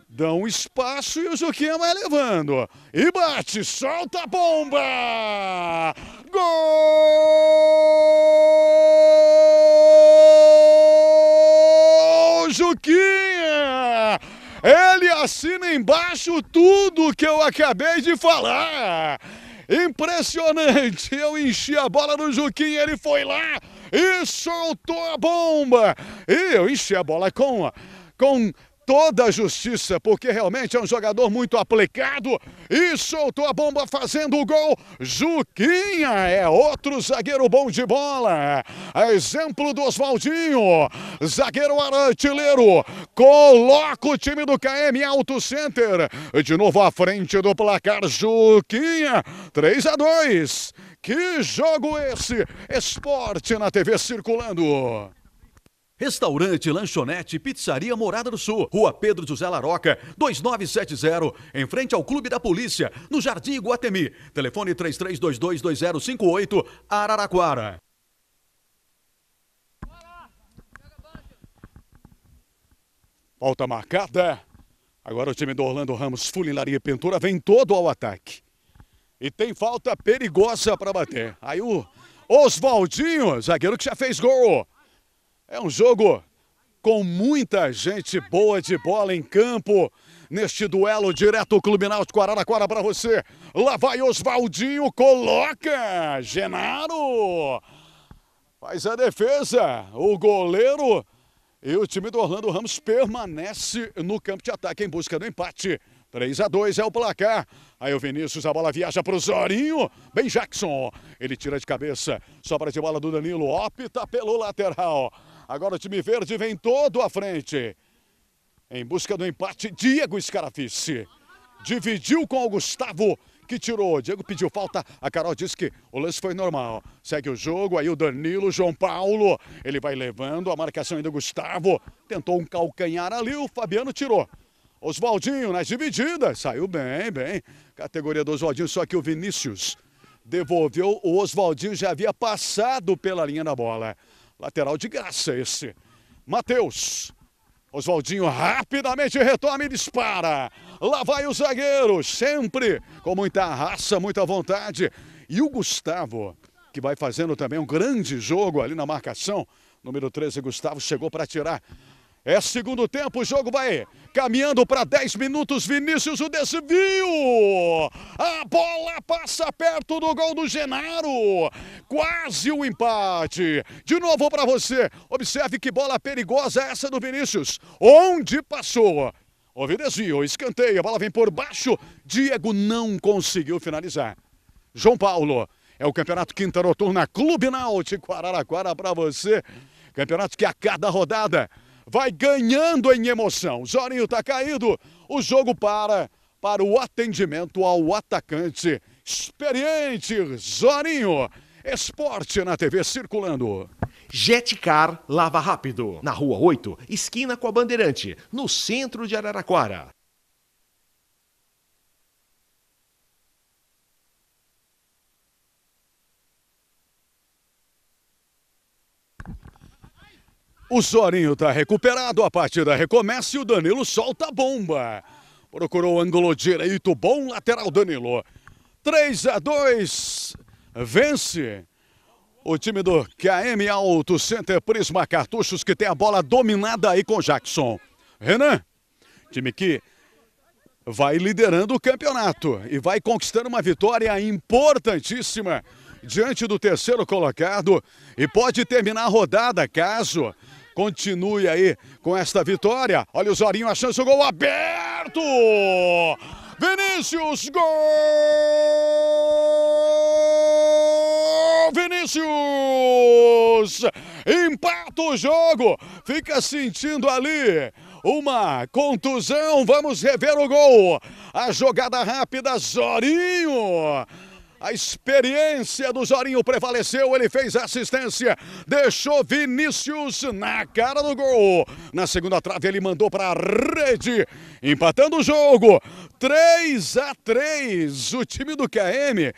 dão um espaço e o Juquinha vai levando. E bate, solta a bomba! Gol! Juquinha! Ele assina embaixo tudo que eu acabei de falar. Impressionante! Eu enchi a bola no Juquinha, ele foi lá e soltou a bomba. E eu enchi a bola com com toda a justiça, porque realmente é um jogador muito aplicado e soltou a bomba fazendo o gol. Juquinha é outro zagueiro bom de bola. É exemplo do Oswaldinho, zagueiro artilheiro, coloca o time do KM Alto Center. De novo à frente do placar, Juquinha, 3 a 2. Que jogo esse? Esporte na TV circulando. Restaurante, lanchonete, pizzaria Morada do Sul, Rua Pedro José Laroca, 2970, em frente ao Clube da Polícia, no Jardim Iguatemi. Telefone 33222058, Araraquara. Falta marcada. Agora o time do Orlando Ramos, e Pintura, vem todo ao ataque. E tem falta perigosa para bater. Aí o Oswaldinho, zagueiro que já fez gol. É um jogo com muita gente boa de bola em campo. Neste duelo direto, o Clube Náutico Araraquara para você. Lá vai Oswaldinho, coloca! Genaro! Faz a defesa, o goleiro e o time do Orlando Ramos permanece no campo de ataque em busca do empate. 3 a 2 é o placar. Aí o Vinícius, a bola viaja para o Zorinho. Bem Jackson, ele tira de cabeça. Sobra de bola do Danilo, opta pelo lateral. Agora o time verde vem todo à frente. Em busca do empate, Diego Scarafice. Dividiu com o Gustavo, que tirou. Diego pediu falta. A Carol disse que o lance foi normal. Segue o jogo. Aí o Danilo, João Paulo. Ele vai levando a marcação ainda. Gustavo tentou um calcanhar ali. O Fabiano tirou. Oswaldinho nas divididas. Saiu bem, bem. Categoria do Oswaldinho, só que o Vinícius devolveu. O Oswaldinho já havia passado pela linha da bola. Lateral de graça esse. Matheus. Oswaldinho rapidamente retoma e dispara. Lá vai o zagueiro, sempre com muita raça, muita vontade. E o Gustavo, que vai fazendo também um grande jogo ali na marcação. Número 13, Gustavo chegou para tirar. É segundo tempo, o jogo vai caminhando para 10 minutos. Vinícius, o desvio. A bola passa perto do gol do Genaro quase o um empate. De novo para você. Observe que bola perigosa é essa do Vinícius. Onde passou? O desvio, escanteia, a bola vem por baixo. Diego não conseguiu finalizar. João Paulo. É o Campeonato Quinta Noturna Clube Náutico Araraquara para você. Campeonato que a cada rodada vai ganhando em emoção. Zorinho está caído. O jogo para para o atendimento ao atacante experiente Zorinho. Esporte na TV circulando. Jetcar Lava Rápido, na Rua 8, esquina com a Bandeirante, no centro de Araraquara. O Sorinho tá recuperado, a partida recomeça e o Danilo solta a bomba. Procurou o ângulo direito, bom lateral Danilo. 3 a 2 vence o time do KM Alto Center Prisma Cartuchos, que tem a bola dominada aí com Jackson. Renan, time que vai liderando o campeonato e vai conquistando uma vitória importantíssima diante do terceiro colocado e pode terminar a rodada caso continue aí com esta vitória. Olha o Zorinho, a chance, o gol aberto! Vinícius, gol! Vinícius! Empata o jogo! Fica sentindo ali uma contusão. Vamos rever o gol. A jogada rápida, Zorinho. A experiência do Zorinho prevaleceu, ele fez assistência, deixou Vinícius na cara do gol. Na segunda trave ele mandou para a rede, empatando o jogo. 3 a 3. O time do KM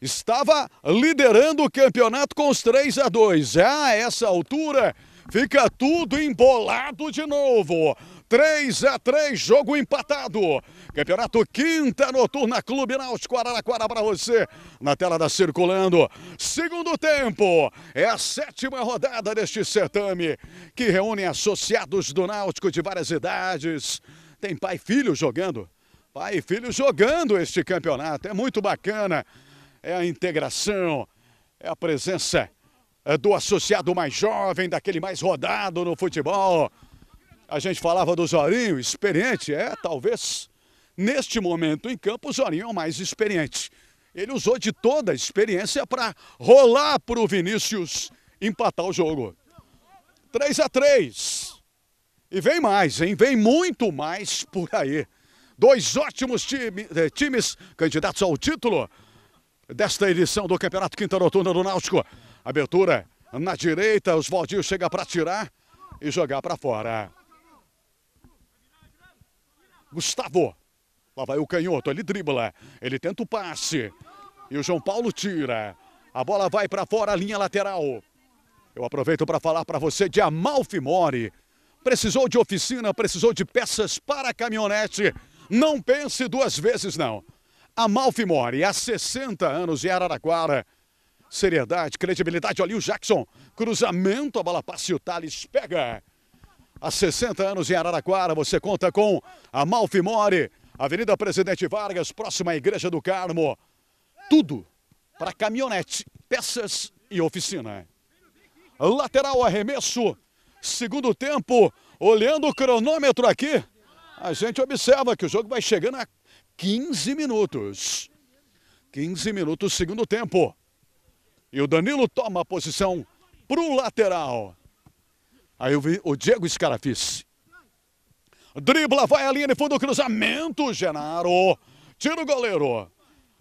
estava liderando o campeonato com os 3 a 2. A ah, essa altura fica tudo embolado de novo. 3 a 3, jogo empatado. Campeonato Quinta Noturna Clube Náutico Araraquara para você. Na tela da Circulando. Segundo tempo. É a sétima rodada deste certame que reúne associados do Náutico de várias idades. Tem pai e filho jogando. Pai e filho jogando este campeonato. É muito bacana. É a integração, é a presença é do associado mais jovem, daquele mais rodado no futebol a gente falava do Zorinho, experiente, é, talvez neste momento em campo o Zorinho é o mais experiente. Ele usou de toda a experiência para rolar para o Vinícius empatar o jogo. 3 a 3 E vem mais, hein? Vem muito mais por aí. Dois ótimos time, eh, times candidatos ao título desta edição do Campeonato Quinta Noturna do Náutico. Abertura na direita, os Valdir chega para tirar e jogar para fora. Gustavo. Lá vai o canhoto, ele dribla, ele tenta o passe. E o João Paulo tira. A bola vai para fora, a linha lateral. Eu aproveito para falar para você de Amalfi Mori. Precisou de oficina, precisou de peças para caminhonete. Não pense duas vezes, não. Amalfi Mori, há 60 anos em Araraquara. Seriedade, credibilidade. Olha o Jackson. Cruzamento, a bola passa e o Thales pega. Há 60 anos em Araraquara, você conta com a Malfimore, Avenida Presidente Vargas, próxima à Igreja do Carmo. Tudo para caminhonete, peças e oficina. Lateral arremesso, segundo tempo, olhando o cronômetro aqui, a gente observa que o jogo vai chegando a 15 minutos. 15 minutos, segundo tempo. E o Danilo toma a posição para o lateral. Aí eu vi o Diego Scarafice. Dribla, vai a linha de fundo, cruzamento, Genaro. Tira o goleiro.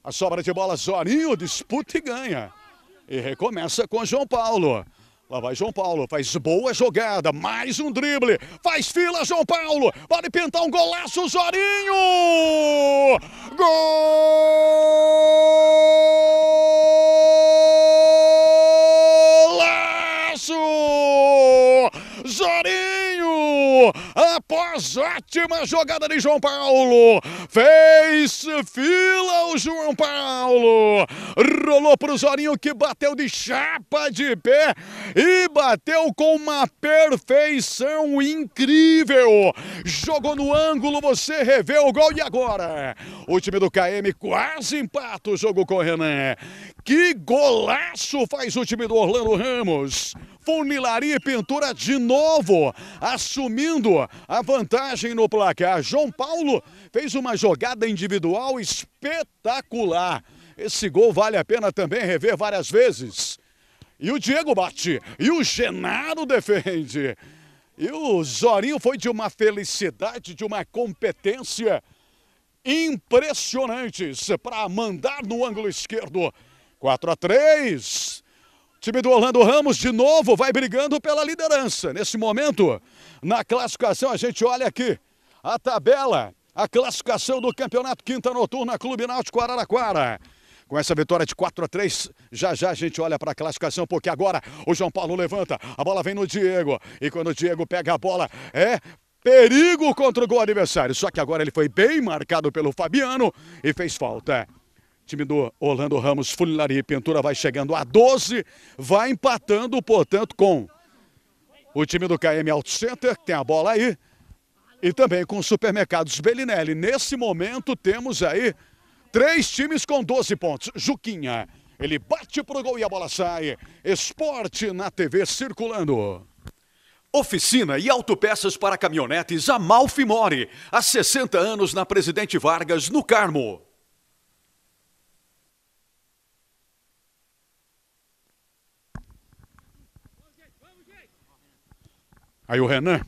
A sobra de bola, Zorinho disputa e ganha. E recomeça com João Paulo. Lá vai João Paulo, faz boa jogada, mais um drible, faz fila João Paulo, pode pintar um golaço Zorinho! Gol! após ótima jogada de João Paulo. Fez fila o João Paulo. Rolou pro Zorinho que bateu de chapa de pé e bateu com uma perfeição incrível. Jogou no ângulo, você revê o gol e agora. O time do KM quase empata o jogo com o Renan. Que golaço faz o time do Orlando Ramos. Funilaria e Pintura de novo, assumindo a vantagem no placar. João Paulo fez uma jogada individual espetacular. Esse gol vale a pena também rever várias vezes. E o Diego bate, e o Genaro defende. E o Zorinho foi de uma felicidade, de uma competência impressionantes para mandar no ângulo esquerdo. 4 a 3. Time do Orlando Ramos de novo vai brigando pela liderança. Nesse momento, na classificação, a gente olha aqui a tabela, a classificação do campeonato Quinta Noturna Clube Náutico Araraquara. Com essa vitória de 4 a 3, já já a gente olha para a classificação, porque agora o João Paulo levanta, a bola vem no Diego. E quando o Diego pega a bola, é perigo contra o gol adversário. Só que agora ele foi bem marcado pelo Fabiano e fez falta time do Orlando Ramos, Fulinari Pintura vai chegando a 12, vai empatando, portanto, com o time do KM Auto Center, que tem a bola aí, e também com o supermercados Belinelli. Nesse momento temos aí três times com 12 pontos. Juquinha, ele bate pro gol e a bola sai. Esporte na TV circulando. Oficina e autopeças para caminhonetes Amalfi Mori. Há 60 anos na Presidente Vargas, no Carmo. Aí o Renan.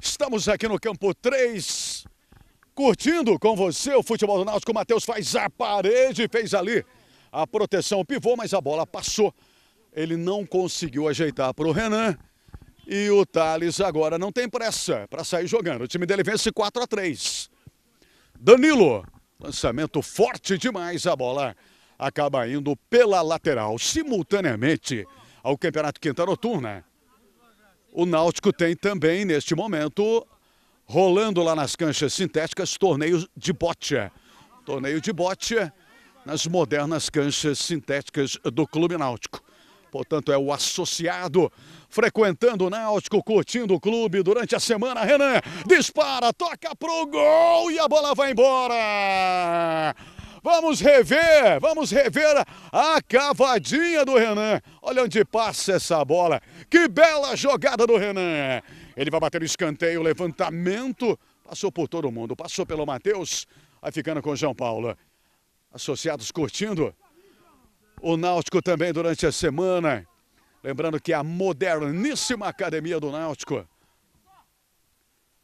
Estamos aqui no campo 3, curtindo com você o futebol do Náutico. O Matheus faz a parede, fez ali a proteção, o pivô, mas a bola passou. Ele não conseguiu ajeitar para o Renan. E o Thales agora não tem pressa para sair jogando. O time dele vence 4 a 3. Danilo, lançamento forte demais. A bola acaba indo pela lateral. Simultaneamente ao Campeonato Quinta Noturna, o Náutico tem também, neste momento, rolando lá nas canchas sintéticas, torneio de bote. Torneio de bote nas modernas canchas sintéticas do Clube Náutico. Portanto, é o associado frequentando o Náutico, curtindo o clube durante a semana. Renan dispara, toca pro gol e a bola vai embora. Vamos rever, vamos rever a cavadinha do Renan. Olha onde passa essa bola. Que bela jogada do Renan. Ele vai bater o escanteio, levantamento. Passou por todo mundo, passou pelo Matheus, vai ficando com o João Paulo. Associados curtindo o Náutico também durante a semana. Lembrando que a moderníssima academia do Náutico,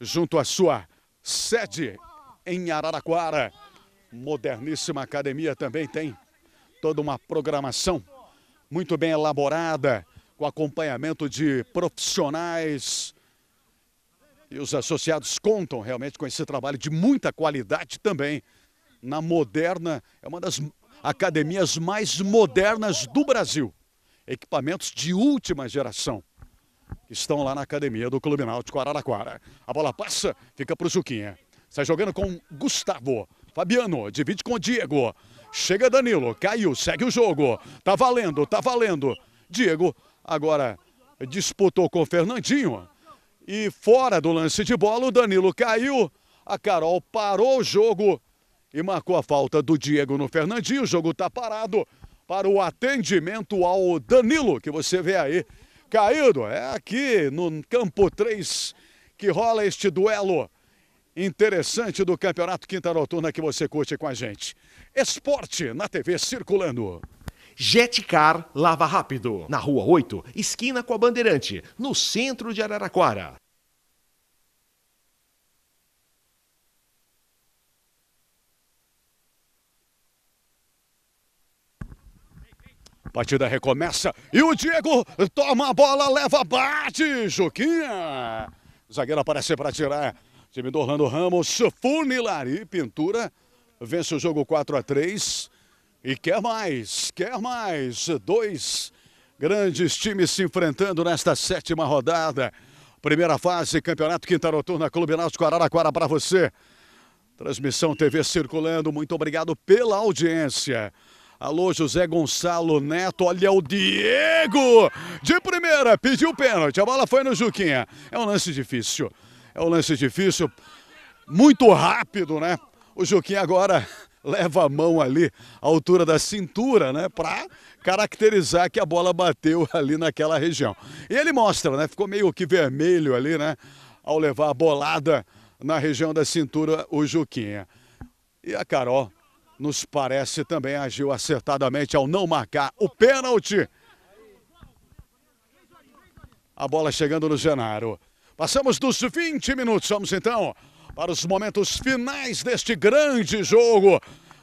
junto à sua sede em Araraquara, moderníssima academia também tem toda uma programação muito bem elaborada, com acompanhamento de profissionais. E os associados contam realmente com esse trabalho de muita qualidade também. Na moderna, é uma das academias mais modernas do Brasil. Equipamentos de última geração estão lá na academia do Clube Náutico Araraquara. A bola passa, fica para o Juquinha. Sai jogando com Gustavo. Fabiano divide com o Diego. Chega Danilo, caiu, segue o jogo. Tá valendo, tá valendo. Diego agora disputou com o Fernandinho. E fora do lance de bola, o Danilo caiu. A Carol parou o jogo e marcou a falta do Diego no Fernandinho. O jogo tá parado para o atendimento ao Danilo, que você vê aí caído. É aqui no campo 3 que rola este duelo interessante do Campeonato Quinta Noturna que você curte com a gente. Esporte na TV circulando. Jetcar Lava Rápido, na Rua 8, esquina com a Bandeirante, no centro de Araraquara. Partida recomeça e o Diego toma a bola, leva, bate, Juquinha. Zagueiro aparece para tirar. Time do Orlando Ramos, Funilari Pintura, vence o jogo 4 a 3 e quer mais, quer mais. Dois grandes times se enfrentando nesta sétima rodada. Primeira fase, Campeonato Quinta Noturna, Clube Náutico Araraquara para você. Transmissão TV circulando, muito obrigado pela audiência. Alô, José Gonçalo Neto, olha o Diego! De primeira, pediu pênalti, a bola foi no Juquinha. É um lance difícil. É um lance difícil, muito rápido, né? O Juquinha agora leva a mão ali à altura da cintura, né, para caracterizar que a bola bateu ali naquela região. E ele mostra, né, ficou meio que vermelho ali, né, ao levar a bolada na região da cintura o Juquinha. E a Carol nos parece também agiu acertadamente ao não marcar o pênalti. A bola chegando no Genaro. Passamos dos 20 minutos. Vamos então para os momentos finais deste grande jogo.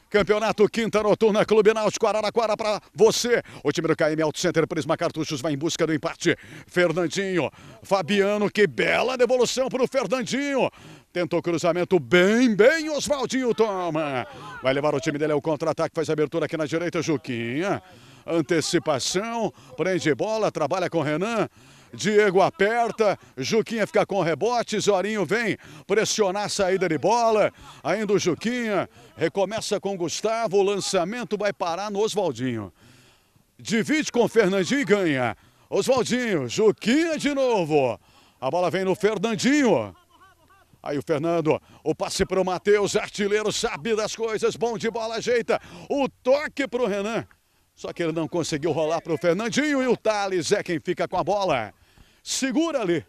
Campeonato Quinta Noturna, Clube Náutico Araraquara para você. O time do KM Auto Center Prisma Cartuchos vai em busca do empate. Fernandinho, Fabiano, que bela devolução para o Fernandinho. Tentou cruzamento bem, bem, Oswaldinho toma. Vai levar o time dele ao contra-ataque, faz abertura aqui na direita, Juquinha. Antecipação, prende bola, trabalha com Renan. Diego aperta, Juquinha fica com rebote, Zorinho vem pressionar a saída de bola. Ainda o Juquinha recomeça com Gustavo, o lançamento vai parar no Oswaldinho. Divide com Fernandinho e ganha. Oswaldinho, Juquinha de novo. A bola vem no Fernandinho. Aí o Fernando, o passe para o Matheus, artilheiro, sabe das coisas, bom de bola, ajeita. O toque para o Renan. Só que ele não conseguiu rolar para o Fernandinho e o Thales é quem fica com a bola segura ali.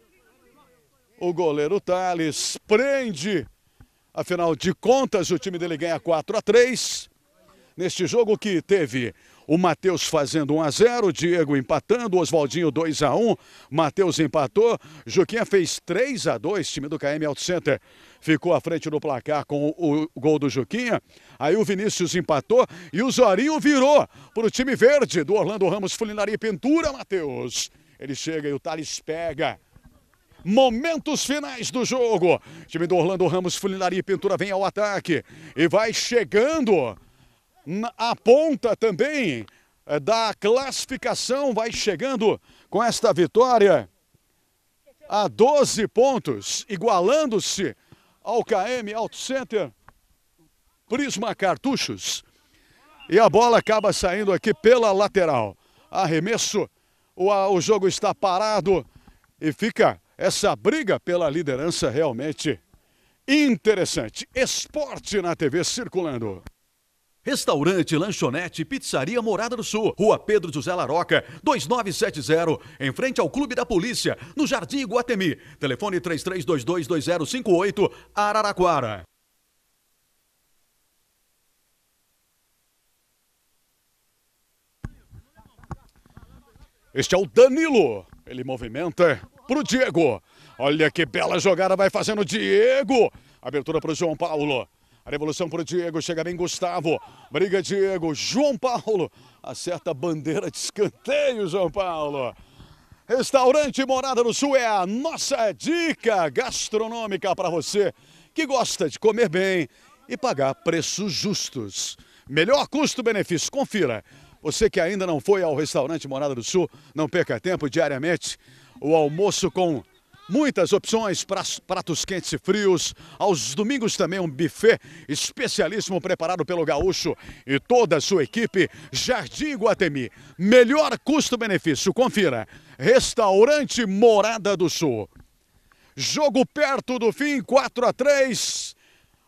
O goleiro Thales prende. Afinal de contas, o time dele ganha 4 a 3 neste jogo que teve o Matheus fazendo 1 a 0, Diego empatando, Oswaldinho 2 a 1, Matheus empatou, Juquinha fez 3 a 2, time do KM Auto Center ficou à frente do placar com o, gol do Juquinha. Aí o Vinícius empatou e o Zorinho virou para o time verde do Orlando Ramos Fulinaria e Pintura, Matheus. Ele chega e o Thales pega. Momentos finais do jogo. O time do Orlando Ramos, Fulinaria e Pintura vem ao ataque. E vai chegando a ponta também eh, da classificação. Vai chegando com esta vitória a 12 pontos, igualando-se ao KM Auto Center. Prisma Cartuchos. E a bola acaba saindo aqui pela lateral. Arremesso o, o jogo está parado e fica essa briga pela liderança realmente interessante. Esporte na TV circulando. Restaurante, lanchonete, pizzaria Morada do Sul, Rua Pedro José Laroca, 2970, em frente ao Clube da Polícia, no Jardim Guatemi. Telefone 33222058, Araraquara. Este é o Danilo. Ele movimenta para o Diego. Olha que bela jogada vai fazendo o Diego. Abertura para o João Paulo. A revolução para o Diego. Chega bem Gustavo. Briga Diego. João Paulo. Acerta a bandeira de escanteio, João Paulo. Restaurante Morada do Sul é a nossa dica gastronômica para você que gosta de comer bem e pagar preços justos. Melhor custo-benefício. Confira. Você que ainda não foi ao restaurante Morada do Sul, não perca tempo diariamente. O almoço com muitas opções, pratos quentes e frios. Aos domingos também um buffet especialíssimo preparado pelo Gaúcho e toda a sua equipe. Jardim Guatemi, melhor custo-benefício. Confira, Restaurante Morada do Sul. Jogo perto do fim, 4 a 3.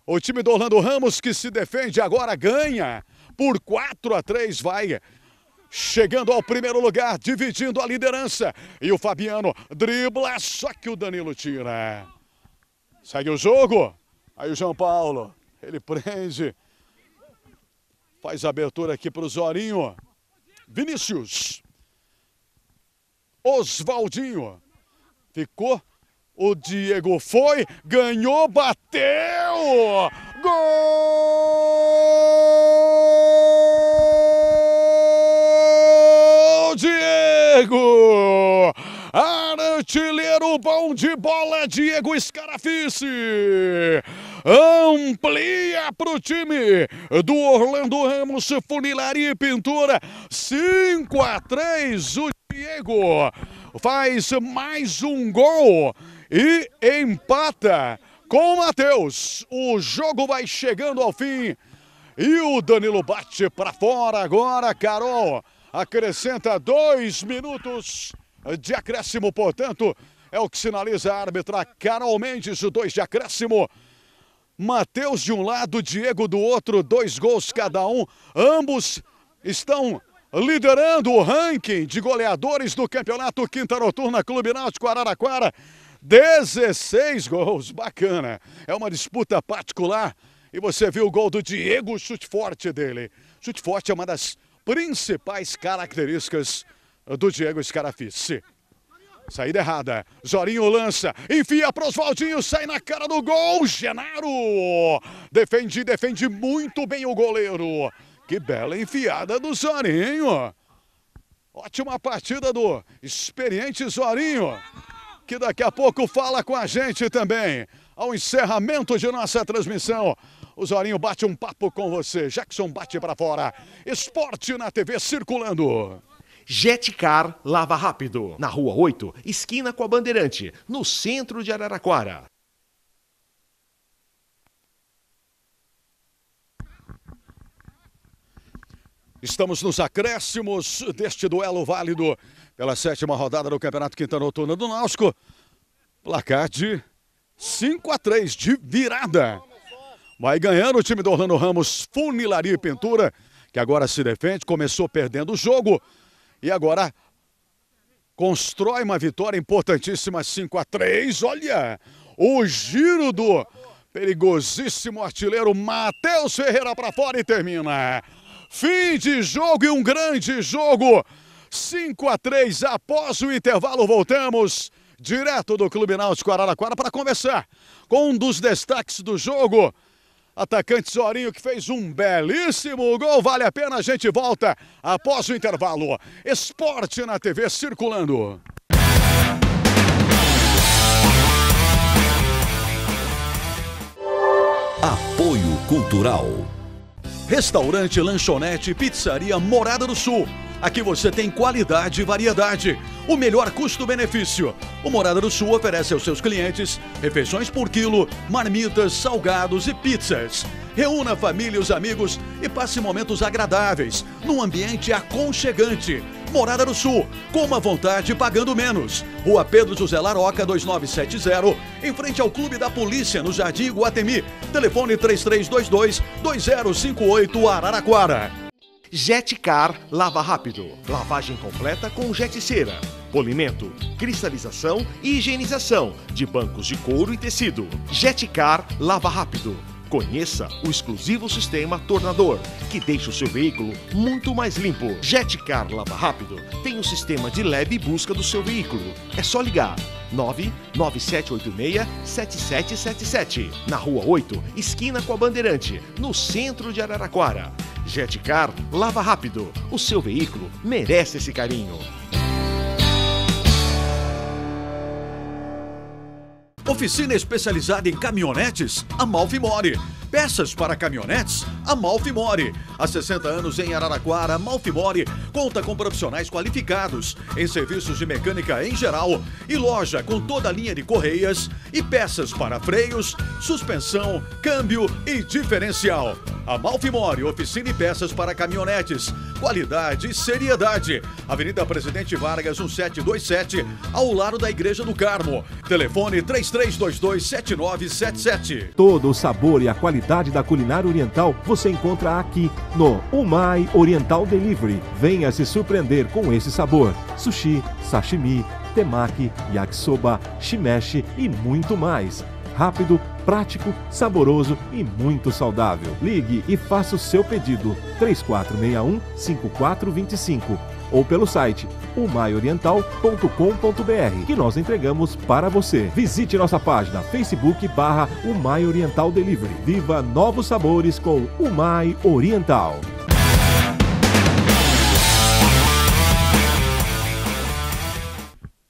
O time do Orlando Ramos que se defende agora ganha por 4 a 3 vai chegando ao primeiro lugar, dividindo a liderança. E o Fabiano dribla, só que o Danilo tira. Segue o jogo. Aí o João Paulo, ele prende. Faz abertura aqui para o Zorinho. Vinícius. Oswaldinho. Ficou. O Diego foi, ganhou, bateu! Gol! Diego! Artilheiro bom de bola, Diego Scarafice! Amplia para o time do Orlando Ramos, Funilaria e Pintura. 5 a 3 o Diego faz mais um gol e empata com o Matheus. O jogo vai chegando ao fim. E o Danilo bate para fora agora, Carol acrescenta dois minutos de acréscimo, portanto, é o que sinaliza a árbitra Carol Mendes, o dois de acréscimo. Matheus de um lado, Diego do outro, dois gols cada um. Ambos estão liderando o ranking de goleadores do campeonato Quinta Noturna Clube Náutico Araraquara. 16 gols, bacana. É uma disputa particular. E você viu o gol do Diego, chute forte dele. Chute forte é uma das principais características do Diego Scarafice. Saída errada. Zorinho lança. Enfia para Oswaldinho. Sai na cara do gol. Genaro. Defende, defende muito bem o goleiro. Que bela enfiada do Zorinho. Ótima partida do experiente Zorinho. Que daqui a pouco fala com a gente também. Ao encerramento de nossa transmissão o Zorinho bate um papo com você. Jackson bate para fora. Esporte na TV circulando. Jetcar Lava Rápido, na Rua 8, esquina com a Bandeirante, no centro de Araraquara. Estamos nos acréscimos deste duelo válido pela sétima rodada do Campeonato Quinta Noturna do Náutico. Placar de 5 a 3 de virada. Vai ganhando o time do Orlando Ramos, funilaria e pintura, que agora se defende, começou perdendo o jogo e agora constrói uma vitória importantíssima, 5 a 3 Olha, o giro do perigosíssimo artilheiro Matheus Ferreira para fora e termina. Fim de jogo e um grande jogo. 5 a 3 após o intervalo voltamos direto do Clube Náutico Araraquara para conversar com um dos destaques do jogo. Atacante Zorinho que fez um belíssimo gol. Vale a pena, a gente volta após o intervalo. Esporte na TV circulando. Apoio Cultural. Restaurante Lanchonete Pizzaria Morada do Sul Aqui você tem qualidade e variedade. O melhor custo-benefício. O Morada do Sul oferece aos seus clientes refeições por quilo, marmitas, salgados e pizzas. Reúna a família e os amigos e passe momentos agradáveis, num ambiente aconchegante. Morada do Sul, com uma vontade pagando menos. Rua Pedro José Laroca, 2970, em frente ao Clube da Polícia, no Jardim Guatemi. Telefone 3322-2058 Araraquara. Jetcar lava rápido. Lavagem completa com jeticeira. Polimento, cristalização e higienização de bancos de couro e tecido. Jetcar lava rápido Conheça o exclusivo sistema Tornador, que deixa o seu veículo muito mais limpo. Jetcar Lava Rápido tem o um sistema de leve busca do seu veículo. É só ligar 99786-7777, na Rua 8, esquina com a Bandeirante, no centro de Araraquara. Jetcar Lava Rápido, o seu veículo merece esse carinho. Oficina especializada em caminhonetes, Amalfi More. Peças para caminhonetes, Amalfi More. Há 60 anos em Araraquara, Amalfi More conta com profissionais qualificados em serviços de mecânica em geral e loja com toda a linha de correias e peças para freios, suspensão, câmbio e diferencial. Amalfi More, oficina e peças para caminhonetes. Qualidade e seriedade. Avenida Presidente Vargas, 1727, ao lado da Igreja do Carmo. Telefone 33 7977. Todo o sabor e a qualidade da culinária oriental você encontra aqui no Umai Oriental Delivery. Venha se surpreender com esse sabor: sushi, sashimi, temaki, yakisoba, shimeshi e muito mais. Rápido, prático, saboroso e muito saudável. Ligue e faça o seu pedido. 3461 5425 ou pelo site umaioriental.com.br, que nós entregamos para você. Visite nossa página Facebook barra Umai Oriental Delivery. Viva novos sabores com Umai Oriental.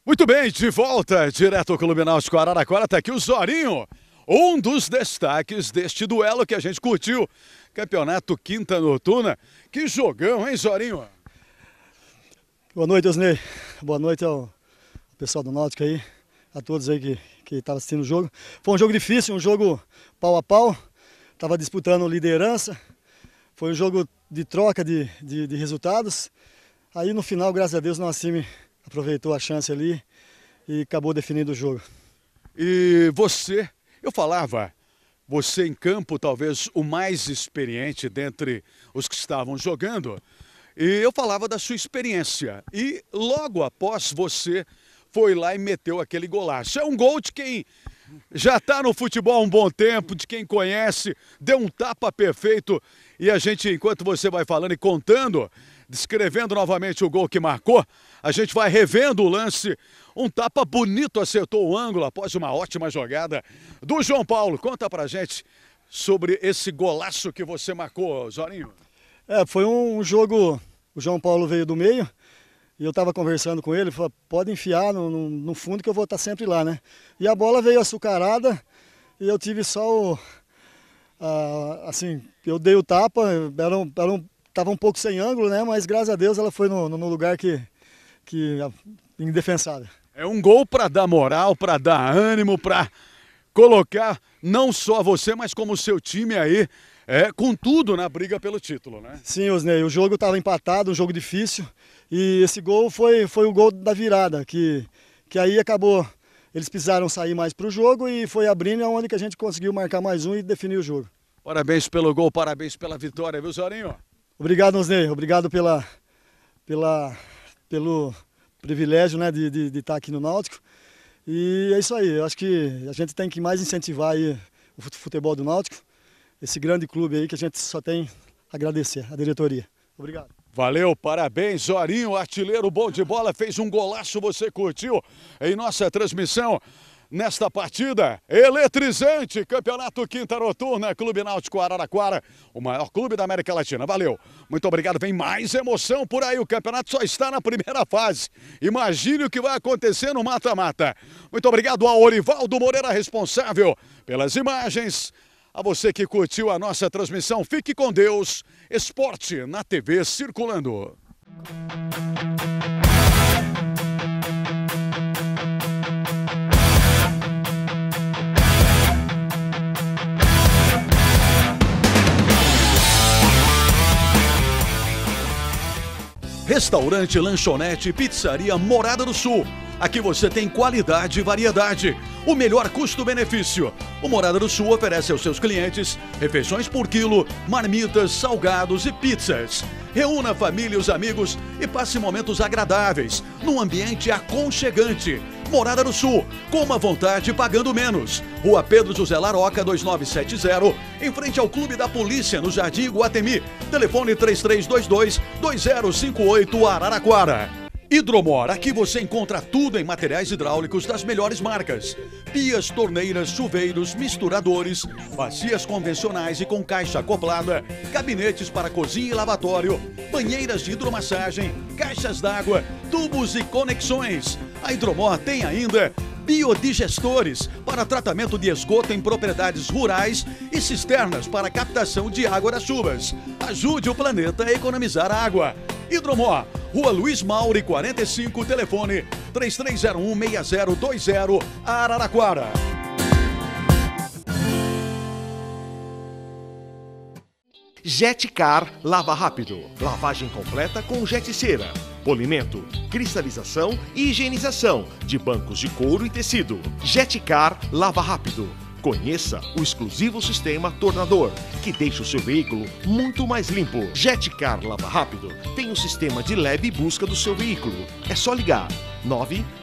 Muito bem, de volta direto ao Clube Náutico Araraquara, tá aqui o Zorinho, um dos destaques deste duelo que a gente curtiu. Campeonato Quinta Noturna. Que jogão, hein, Zorinho? Boa noite, Osney. Boa noite ao pessoal do Náutico aí, a todos aí que que estava tá assistindo o jogo. Foi um jogo difícil, um jogo pau a pau. Estava disputando liderança. Foi um jogo de troca de, de, de, resultados. Aí no final, graças a Deus, o Nassime aproveitou a chance ali e acabou definindo o jogo. E você, eu falava, você em campo, talvez o mais experiente dentre os que estavam jogando, e eu falava da sua experiência. E logo após você foi lá e meteu aquele golaço. É um gol de quem já está no futebol há um bom tempo, de quem conhece, deu um tapa perfeito. E a gente, enquanto você vai falando e contando, descrevendo novamente o gol que marcou, a gente vai revendo o lance. Um tapa bonito acertou o ângulo após uma ótima jogada do João Paulo. Conta pra gente sobre esse golaço que você marcou, Zorinho. É, foi um jogo. O João Paulo veio do meio e eu estava conversando com ele. Falou: pode enfiar no, no, no, fundo que eu vou estar tá sempre lá, né? E a bola veio açucarada e eu tive só o. A, assim, eu dei o tapa, era um, era um, tava um pouco sem ângulo, né? Mas graças a Deus ela foi no, no lugar que, que indefensável. É um gol para dar moral, para dar ânimo, para colocar não só você, mas como o seu time aí é, contudo na briga pelo título, né? Sim, Osney, o jogo estava empatado, um jogo difícil, e esse gol foi, foi o gol da virada, que, que aí acabou. Eles precisaram sair mais para o jogo e foi abrindo, é onde que a gente conseguiu marcar mais um e definir o jogo. Parabéns pelo gol, parabéns pela vitória, viu, Zorinho? Obrigado, Osney, obrigado pela, pela, pelo privilégio né, de, de, de estar aqui no Náutico. E é isso aí, eu acho que a gente tem que mais incentivar aí o futebol do Náutico esse grande clube aí que a gente só tem a agradecer, a diretoria. Obrigado. Valeu, parabéns, Zorinho, artilheiro bom de bola, fez um golaço, você curtiu em nossa transmissão nesta partida eletrizante, Campeonato Quinta Noturna, Clube Náutico Araraquara, o maior clube da América Latina. Valeu, muito obrigado, vem mais emoção por aí, o campeonato só está na primeira fase. Imagine o que vai acontecer no mata-mata. Muito obrigado ao Orivaldo Moreira, responsável pelas imagens, a você que curtiu a nossa transmissão, fique com Deus. Esporte na TV circulando. Restaurante, lanchonete, pizzaria Morada do Sul Aqui você tem qualidade e variedade, o melhor custo-benefício. O Morada do Sul oferece aos seus clientes refeições por quilo, marmitas, salgados e pizzas. Reúna a família e os amigos e passe momentos agradáveis, num ambiente aconchegante. Morada do Sul, com uma vontade pagando menos. Rua Pedro José Laroca, 2970, em frente ao Clube da Polícia, no Jardim Guatemi. Telefone 3322-2058 Araraquara. Hidromor, aqui você encontra tudo em materiais hidráulicos das melhores marcas. Pias, torneiras, chuveiros, misturadores, bacias convencionais e com caixa acoplada, gabinetes para cozinha e lavatório, banheiras de hidromassagem, caixas d'água, tubos e conexões. A Hidromor tem ainda biodigestores para tratamento de esgoto em propriedades rurais e cisternas para captação de água das chuvas. Ajude o planeta a economizar água. Hidromó, Rua Luiz Mauri 45, telefone 33016020, Araraquara. Jetcar Lava Rápido. Lavagem completa com jet cera polimento, cristalização e higienização de bancos de couro e tecido. Jetcar lava rápido. Conheça o exclusivo sistema Tornador, que deixa o seu veículo muito mais limpo. Jetcar Lava Rápido tem um sistema de leve busca do seu veículo. É só ligar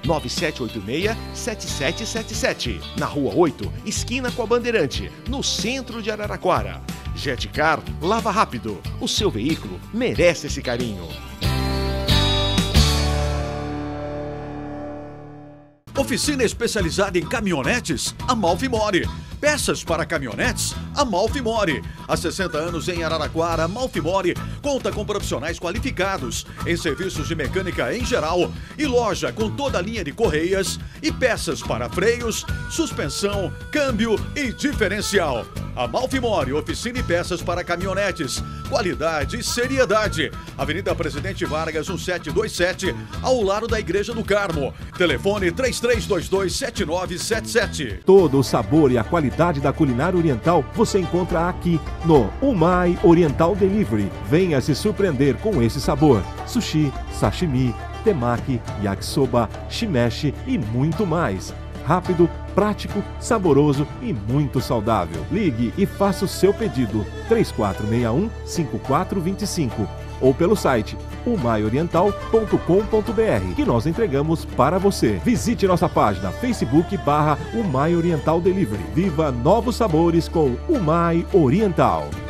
99786-7777, na Rua 8, esquina com a Bandeirante, no centro de Araraquara. Jetcar Lava Rápido, o seu veículo merece esse carinho. Oficina especializada em caminhonetes, a More peças para caminhonetes? A Malfimore. Há 60 anos em Araraquara, a Malfimore conta com profissionais qualificados em serviços de mecânica em geral e loja com toda a linha de correias e peças para freios, suspensão, câmbio e diferencial. A Malfimore, oficina e peças para caminhonetes. Qualidade e seriedade. Avenida Presidente Vargas, 1727, ao lado da Igreja do Carmo. Telefone 33227977. Todo o sabor e a qualidade qualidade da culinária oriental você encontra aqui no Umai Oriental Delivery. Venha se surpreender com esse sabor: sushi, sashimi, temaki, yakisoba, shimeshi e muito mais. Rápido, prático, saboroso e muito saudável. Ligue e faça o seu pedido: 3461 5425 ou pelo site umaioriental.com.br, que nós entregamos para você. Visite nossa página Facebook barra Umai Oriental Delivery. Viva novos sabores com Umai Oriental.